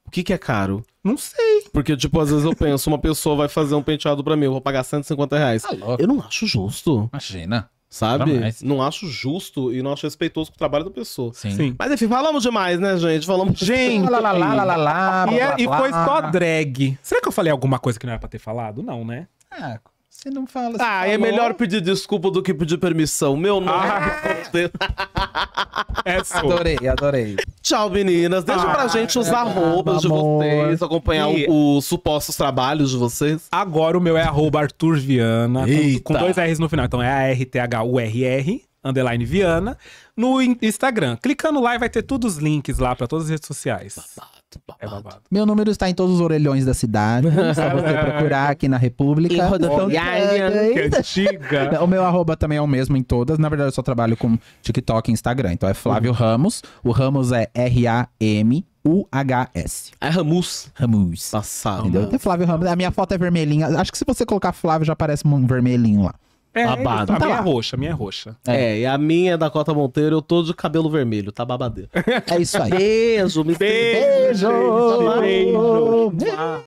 C: O que, que é caro?
A: Não sei. Porque, tipo, às vezes eu penso, uma pessoa vai fazer um penteado pra mim, eu vou pagar 150 reais. Tá eu não acho justo. Imagina. Sabe? Jamais. Não acho justo e não acho respeitoso com o trabalho da
C: pessoa. Sim. Sim. Mas enfim, falamos demais, né, gente? Falamos. Gente! lá, lá, lá, lá, lá, e, é, e foi só drag. Será que eu falei alguma coisa que não era pra ter falado? Não, né?
B: Ah, você não fala. Você ah, é falou. é melhor
A: pedir desculpa do que pedir permissão. Meu nome é. Ah.
B: é Adorei, adorei.
A: Tchau, meninas.
B: Deixa ah, pra gente os é, arrobas de vocês, acompanhar e...
C: os supostos trabalhos de vocês. Agora o meu é @arturviana. com, com dois R's no final. Então é A-R-T-H-U-R-R underline Viana, no Instagram. Clicando lá e vai ter todos os links lá para todas as redes sociais. Babá. É babado. É babado.
B: Meu número está em todos os orelhões da cidade. só você procurar aqui na República. Então, é o meu arroba também é o mesmo em todas. Na verdade, eu só trabalho com TikTok e Instagram. Então é Flávio uhum. Ramos. O Ramos é R-A-M. U-H-S. É Ramus. Ramus. Passado. Entendeu? Tem Flávio Ramos. A minha foto é vermelhinha. Acho que se você colocar Flávio já aparece um vermelhinho lá.
C: É, Babado. Tá a tá, minha é roxa, minha é
A: roxa. É. é. e a minha é da Cota Monteiro, eu tô de cabelo vermelho, tá babadeiro. É isso aí. Beijo, me beijo. Beijo. Tá beijo. beijo.
C: beijo.